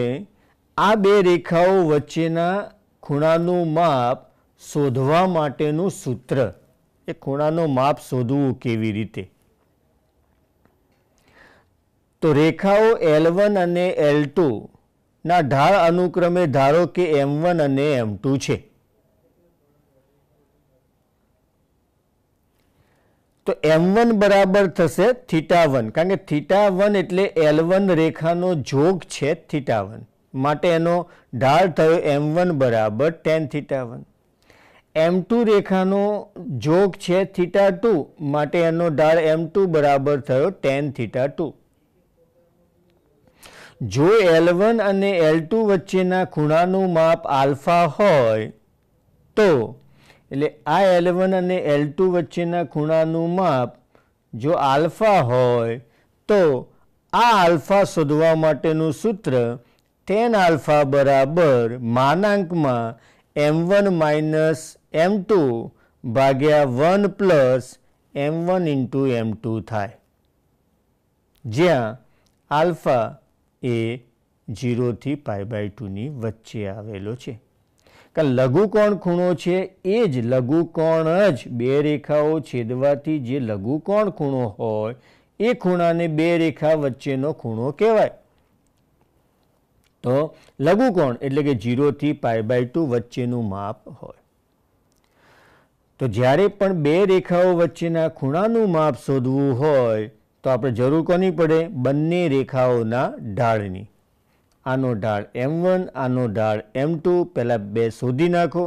આ બે રેખાઓ વચ્ચેના ખૂણાનું માપ શોધવા માટેનું સૂત્ર એ ખૂણાનું માપ શોધવું કેવી રીતે તો રેખાઓ એલ વન અને એલ ટુના ઢાળ અનુક્રમે ધારો કે એમ વન અને એમ છે તો એમ બરાબર થશે થીટા વન કારણ કે થીટા વન એટલે એલ વન રેખાનો જોગ છે થીટા વન માટે એનો ઢાળ થયો એમ વન બરાબર tan theta one m two રેખાનો જોગ છે થીટા ટુ માટે એનો ઢાળ એમ ટુ બરાબર થયો ટેન થીટા ટુ જો એલ અને એલ ટુ વચ્ચેના ખૂણાનું માપ આલ્ફા હોય તો એટલે આ એલ અને એલ ટુ વચ્ચેના ખૂણાનું માપ જો આલ્ફા હોય તો આ આલ્ફા શોધવા માટેનું સૂત્ર ટેન આલ્ફા બરાબર માનાંકમાં m one minus m two ભાગ્યા one plus m one into m two થાય જ્યાં આલ્ફા એ જીરોથી પાઈ બાય ટુની વચ્ચે આવેલો છે કારણ લઘુકોણ ખૂણો છે એ જ લઘુકોણ જ બે રેખાઓ છેદવાથી જે લઘુકોણ ખૂણો હોય એ ખૂણાને બે રેખા વચ્ચેનો ખૂણો કહેવાય તો લઘુકોણ એટલે કે જીરોથી પાઈ બાય ટુ વચ્ચેનું માપ હોય તો જ્યારે પણ બે રેખાઓ વચ્ચેના ખૂણાનું માપ શોધવું હોય તો આપણે જરૂર કોની પડે બંને રેખાઓના ઢાળની આનો ઢાળ એમ વન આનો ઢાળ એમ ટુ પહેલાં બે શોધી નાખો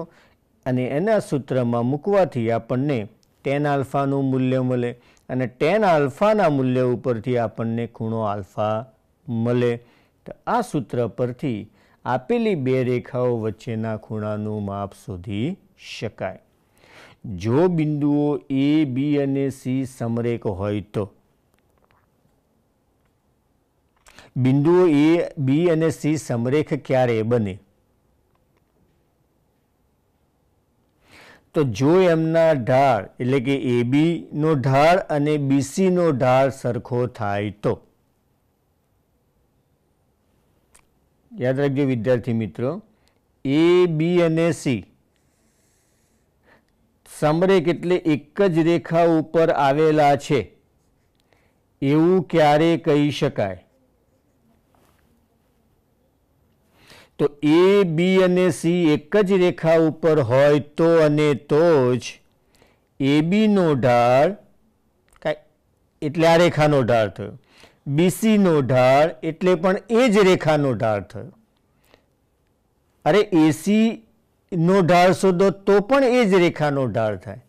અને એના સૂત્રમાં મૂકવાથી આપણને ટેન આલ્ફાનું મૂલ્ય મળે અને ટેન આલ્ફાના મૂલ્ય ઉપરથી આપણને ખૂણો આલ્ફા મળે તો આ સૂત્ર પરથી આપેલી બે રેખાઓ વચ્ચેના ખૂણાનું માપ શોધી શકાય જો બિંદુઓ એ બી અને સી સમરેખ હોય તો બિંદુઓ એ બી અને સી સમરેખ ક્યારે બને તો જો એમના ઢાળ એટલે કે એ એબીનો ઢાળ અને બીસીનો ઢાળ સરખો થાય તો યાદ રાખજો વિદ્યાર્થી મિત્રો એ બી અને સી સમરેખ એટલે એક જ રેખા ઉપર આવેલા છે એવું ક્યારે કહી શકાય તો એ બી અને સી એક જ રેખા ઉપર હોય તો અને તો જ એ બીનો ઢાળ કાંઈ એટલે આ રેખાનો ઢાળ થયો બીસીનો ઢાળ એટલે પણ એ જ રેખાનો ઢાળ થયો અરે એસી નો ઢાળ શોધો તો પણ એ જ રેખાનો ઢાળ થાય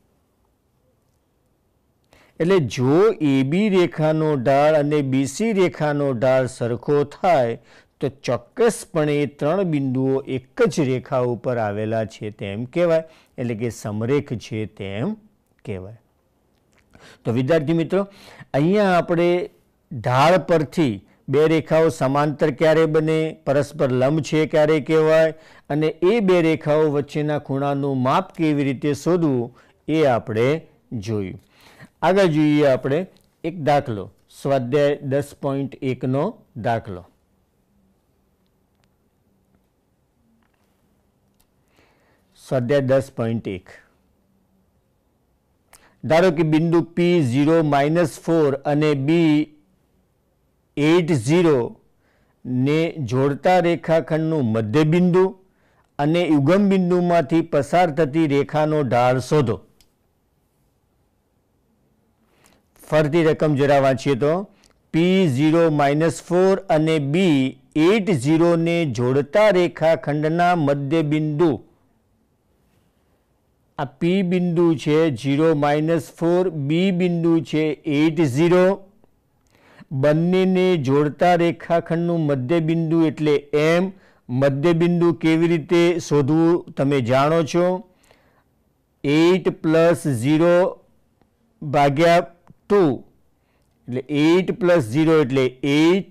એટલે જો એબી રેખાનો ઢાળ અને બીસી રેખાનો ઢાળ સરખો થાય તો ચોક્કસપણે એ ત્રણ બિંદુઓ એક જ રેખા ઉપર આવેલા છે તેમ કહેવાય એટલે કે સમરેખ છે તેમ કહેવાય તો વિદ્યાર્થી મિત્રો અહીંયા આપણે ઢાળ પરથી બે રેખાઓ સમાંતર ક્યારે બને પરસ્પર લંબ છે ક્યારે કહેવાય અને એ બે રેખાઓ વચ્ચેના ખૂણાનું માપ કેવી રીતે શોધવું એ આપણે જોયું આગળ જોઈએ આપણે એક દાખલો સ્વાધ્યાય દસ પોઈન્ટ એકનો દાખલો સ્વાધ્યાય દસ પોઈન્ટ એક ધારો કે બિંદુ પી ઝીરો માઇનસ ફોર અને બી એટ ઝીરોને જોડતા રેખાખંડનું મધ્યબિંદુ અને બિંદુમાંથી પસાર થતી રેખાનો ઢાળ શોધો ફરતી રકમ જરા વાંચીએ તો પી ઝીરો માઇનસ ફોર અને બી એટ ઝીરોને જોડતા રેખાખંડના મધ્યબિંદુ આ પી બિંદુ છે ઝીરો માઇનસ ફોર બી બિંદુ છે એટ ઝીરો બંનેને જોડતા રેખાખંડનું મધ્યબિંદુ એટલે એમ મધ્યબિંદુ કેવી રીતે શોધવું તમે જાણો છો એટ પ્લસ ઝીરો ભાગ્યા ટુ એટલે એટ પ્લસ ઝીરો એટલે એટ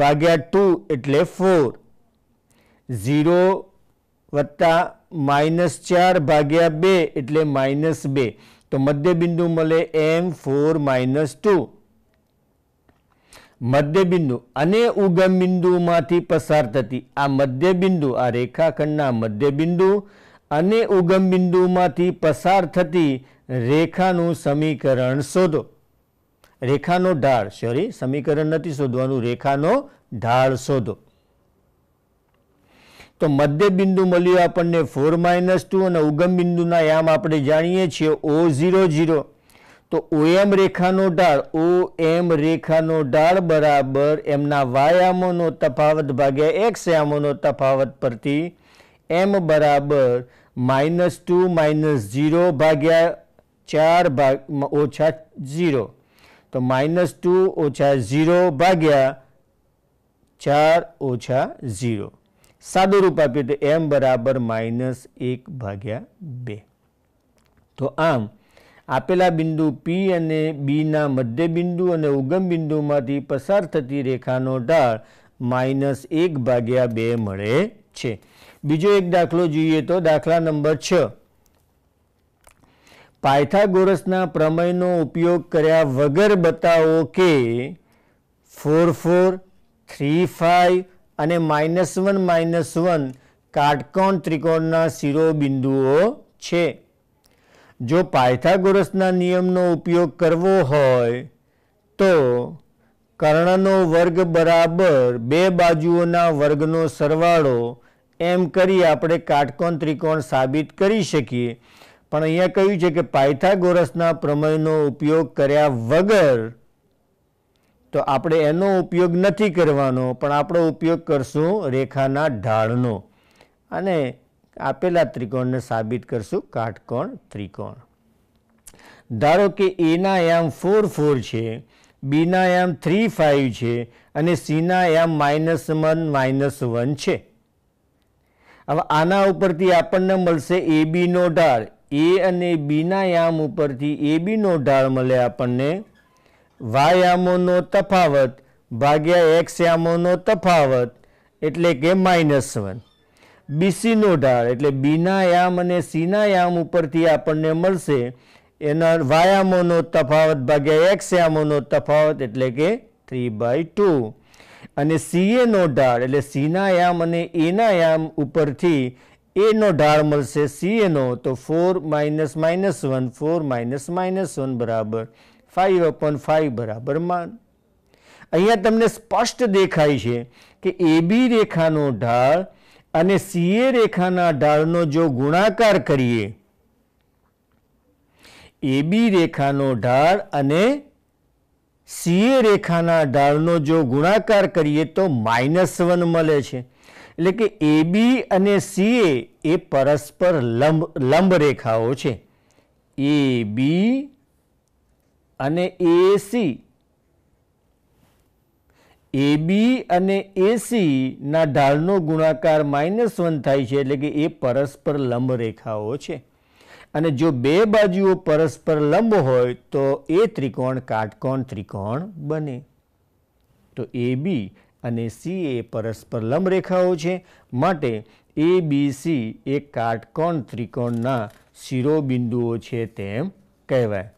ભાગ્યા ટુ એટલે ફોર ઝીરો વત્તા માઇનસ ચાર ભાગ્યા બે એટલે માઇનસ બે તો મધ્યબિંદુ મળે એમ ફોર માઇનસ ટુ મધ્યબિંદુ અને ઉગમ બિંદુમાંથી પસાર થતી આ મધ્યબિંદુ આ રેખાખંડના મધ્યબિંદુ અને ઉગમ બિંદુમાંથી પસાર થતી રેખાનું સમીકરણ શોધો રેખાનો ઢાળ સોરી સમીકરણ નથી શોધવાનું રેખાનો ઢાળ શોધો તો મધ્યબિંદુ મળ્યું આપણને ફોર માઇનસ ટુ અને ઉગમ બિંદુના યામ આપણે જાણીએ છીએ ઓ ઝીરો ઝીરો તો ઓએમ રેખાનો ઢાળ ઓ એમ રેખાનો ઢાળ બરાબર એમના વાયામોનો તફાવત ભાગ્યા એક્સ યામોનો તફાવત પરથી એમ બરાબર માઇનસ ટુ માઇનસ ઝીરો ભાગ્યા ચાર ભાગ ઓછા ઝીરો તો માઇનસ ટુ ઓછા ઝીરો ભાગ્યા ચાર ઓછા ઝીરો સાદું રૂપ આપ્યું તો એમ બરાબર માઇનસ એક ભાગ્યા બે તો આમ આપેલા બિંદુ પી અને બીના મધ્ય બિંદુ અને ઉગમ બિંદુમાંથી પસાર થતી રેખાનો ઢાળ માઇનસ એક ભાગ્યા બે મળે છે બીજો એક દાખલો જોઈએ તો દાખલા નંબર છ પાયથાગોરસના પ્રમેયનો ઉપયોગ કર્યા વગર બતાવો કે ફોર ફોર થ્રી ફાઇવ અને માઇનસ વન માઇનસ વન કાટકોણ ત્રિકોણના શિરોબિંદુઓ છે જો પાયથાગોરસના નિયમનો ઉપયોગ કરવો હોય તો કર્ણનો વર્ગ બરાબર બે બાજુઓના વર્ગનો સરવાળો એમ કરી આપણે કાટકોણ ત્રિકોણ સાબિત કરી શકીએ પણ અહીંયા કહ્યું છે કે પાયથાગોરસના પ્રમેયનો ઉપયોગ કર્યા વગર તો આપણે એનો ઉપયોગ નથી કરવાનો પણ આપણો ઉપયોગ કરશું રેખાના ઢાળનો અને આપેલા ત્રિકોણને સાબિત કરશું કાટકોણ ત્રિકોણ ધારો કે એના યામ ફોર ફોર છે બીના યામ થ્રી ફાઇવ છે અને સીના યામ માઇનસ વન માઇનસ વન છે હવે આના ઉપરથી આપણને મળશે એ બીનો ઢાળ એ અને બીના યામ ઉપરથી એ બીનો ઢાળ મળે આપણને વાયામોનો તફાવત ભાગ્યા એક્સ યામોનો તફાવત એટલે કે માઇનસ વન બીસીનો ઢાળ એટલે બીના યામ અને સીના યામ ઉપરથી આપણને મળશે એના વાયામોનો તફાવત ભાગ્યા એક્સ યામોનો તફાવત એટલે કે થ્રી બાય ટુ અને સીએનો ઢાળ એટલે સીના યામ અને એના યામ ઉપરથી એનો ઢાળ મળશે સીએનો તો four minus minus one four minus minus one બરાબર ફાઇવ અપોન ફાઇવ બરાબર માન અહીંયા તમને સ્પષ્ટ દેખાય છે કે એબી રેખાનો ઢાળ અને સીએ રેખાના ઢાળનો જો ગુણાકાર કરીએ એબી રેખાનો ઢાળ અને સીએ રેખાના ઢાળનો જો ગુણાકાર કરીએ તો માઇનસ વન મળે છે એટલે કે એબી અને સીએ એ પરસ્પર લંબ લંબ રેખાઓ છે એ બી અને એસી એબી અને એસીના ઢાળનો ગુણાકાર માઇનસ વન થાય છે એટલે કે એ પરસ્પર લંબ રેખાઓ છે અને જો બે બાજુઓ પરસ્પર લંબ હોય તો એ ત્રિકોણ કાટકોણ ત્રિકોણ બને તો એબી અને સી એ પરસ્પર લંબ રેખાઓ છે માટે એ બી સી એ કાટકોણ ત્રિકોણના શિરોબિંદુઓ છે તેમ કહેવાય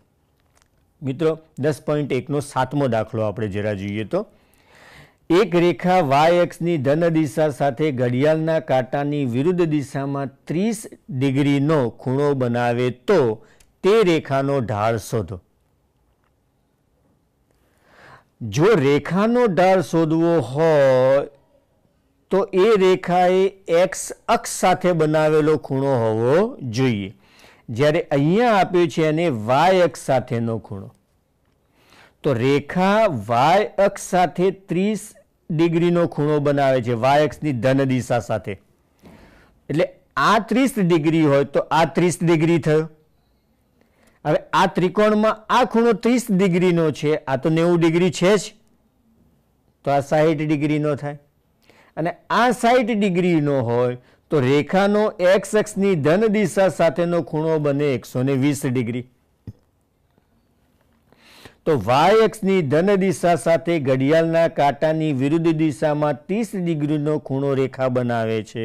મિત્રો દસ પોઈન્ટ એકનો સાતમો દાખલો આપણે જરા જોઈએ તો એક રેખા વાય એક્સની ધન દિશા સાથે ઘડિયાળના કાંટાની વિરુદ્ધ દિશામાં ત્રીસ ડિગ્રીનો ખૂણો બનાવે તો તે રેખાનો ઢાળ શોધો જો રેખાનો ઢાળ શોધવો હોય તો એ રેખાએ એક્સ અક્ષ સાથે બનાવેલો ખૂણો હોવો જોઈએ જ્યારે અહીંયા આપ્યું છે એને વાય અક્ષ સાથેનો ખૂણો તો રેખા વાય અક્ષ સાથે ત્રીસ ડિગ્રીનો ખૂણો બનાવે છે વાય એક્સની ધન દિશા સાથે એટલે આ ત્રીસ ડિગ્રી હોય તો આ ત્રીસ ડિગ્રી થયો હવે આ ત્રિકોણમાં આ ખૂણો ત્રીસ ડિગ્રીનો છે આ તો નેવું ડિગ્રી છે જ તો આ સાહીઠ ડિગ્રીનો થાય અને આ સાહીઠ ડિગ્રીનો હોય તો રેખાનો એક્સ એક્સની ધન દિશા સાથેનો ખૂણો બને એકસો વીસ ડિગ્રી તો વાય અક્ષની ધન દિશા સાથે ઘડિયાળના કાંટાની વિરુદ્ધ દિશામાં ત્રીસ ડિગ્રીનો ખૂણો રેખા બનાવે છે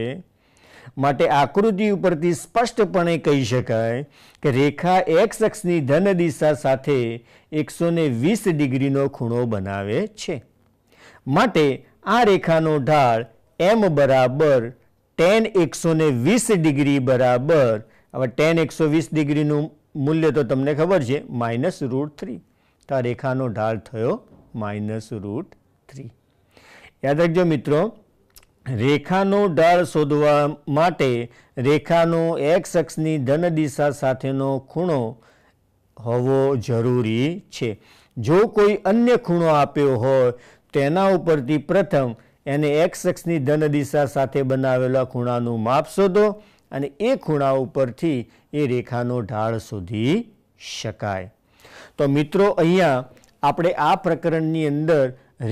માટે આકૃતિ ઉપરથી સ્પષ્ટપણે કહી શકાય કે રેખા એક્સ અક્ષની ધન દિશા સાથે એકસો વીસ ડિગ્રીનો ખૂણો બનાવે છે માટે આ રેખાનો ઢાળ એમ બરાબર ટેન એકસો ને વીસ ડિગ્રી બરાબર હવે ટેન એકસો વીસ ડિગ્રીનું મૂલ્ય તો તમને ખબર છે માઇનસ રૂટ થ્રી તો આ રેખાનો ઢાળ થયો માઇનસ રૂટ થ્રી યાદ રાખજો મિત્રો રેખાનો ઢાળ શોધવા માટે રેખાનો એક્સ અક્ષની ધન દિશા સાથેનો ખૂણો હોવો જરૂરી છે જો કોઈ અન્ય ખૂણો આપ્યો હોય તેના ઉપરથી પ્રથમ એને એક્સ અક્ષની ધન દિશા સાથે બનાવેલા ખૂણાનું માપ શોધો અને એ ખૂણા ઉપરથી એ રેખાનો ઢાળ શોધી શકાય તો મિત્રો અહીંયા આપણે આ પ્રકરણની અંદર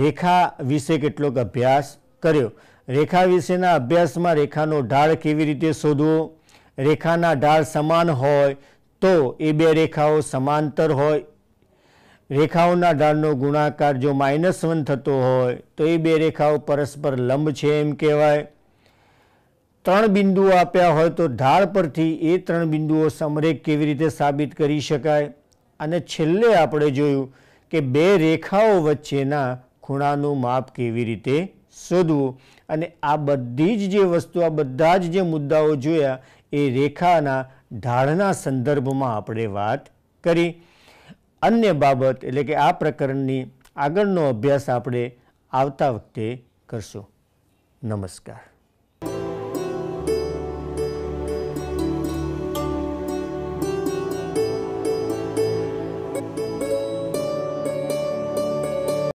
રેખા વિશે કેટલોક અભ્યાસ કર્યો રેખા વિશેના અભ્યાસમાં રેખાનો ઢાળ કેવી રીતે શોધવો રેખાના ઢાળ સમાન હોય તો એ બે રેખાઓ સમાંતર હોય રેખાઓના ઢાળનો ગુણાકાર જો માઇનસ વન થતો હોય તો એ બે રેખાઓ પરસ્પર લંબ છે એમ કહેવાય ત્રણ બિંદુઓ આપ્યા હોય તો ઢાળ પરથી એ ત્રણ બિંદુઓ સમરેખ કેવી રીતે સાબિત કરી શકાય અને છેલ્લે આપણે જોયું કે બે રેખાઓ વચ્ચેના ખૂણાનું માપ કેવી રીતે શોધવું અને આ બધી જ જે વસ્તુ આ બધા જ જે મુદ્દાઓ જોયા એ રેખાના ઢાળના સંદર્ભમાં આપણે વાત કરી અન્ય બાબત એટલે કે આ પ્રકરણની આગળનો અભ્યાસ આપણે આવતા વખતે કરશું નમસ્કાર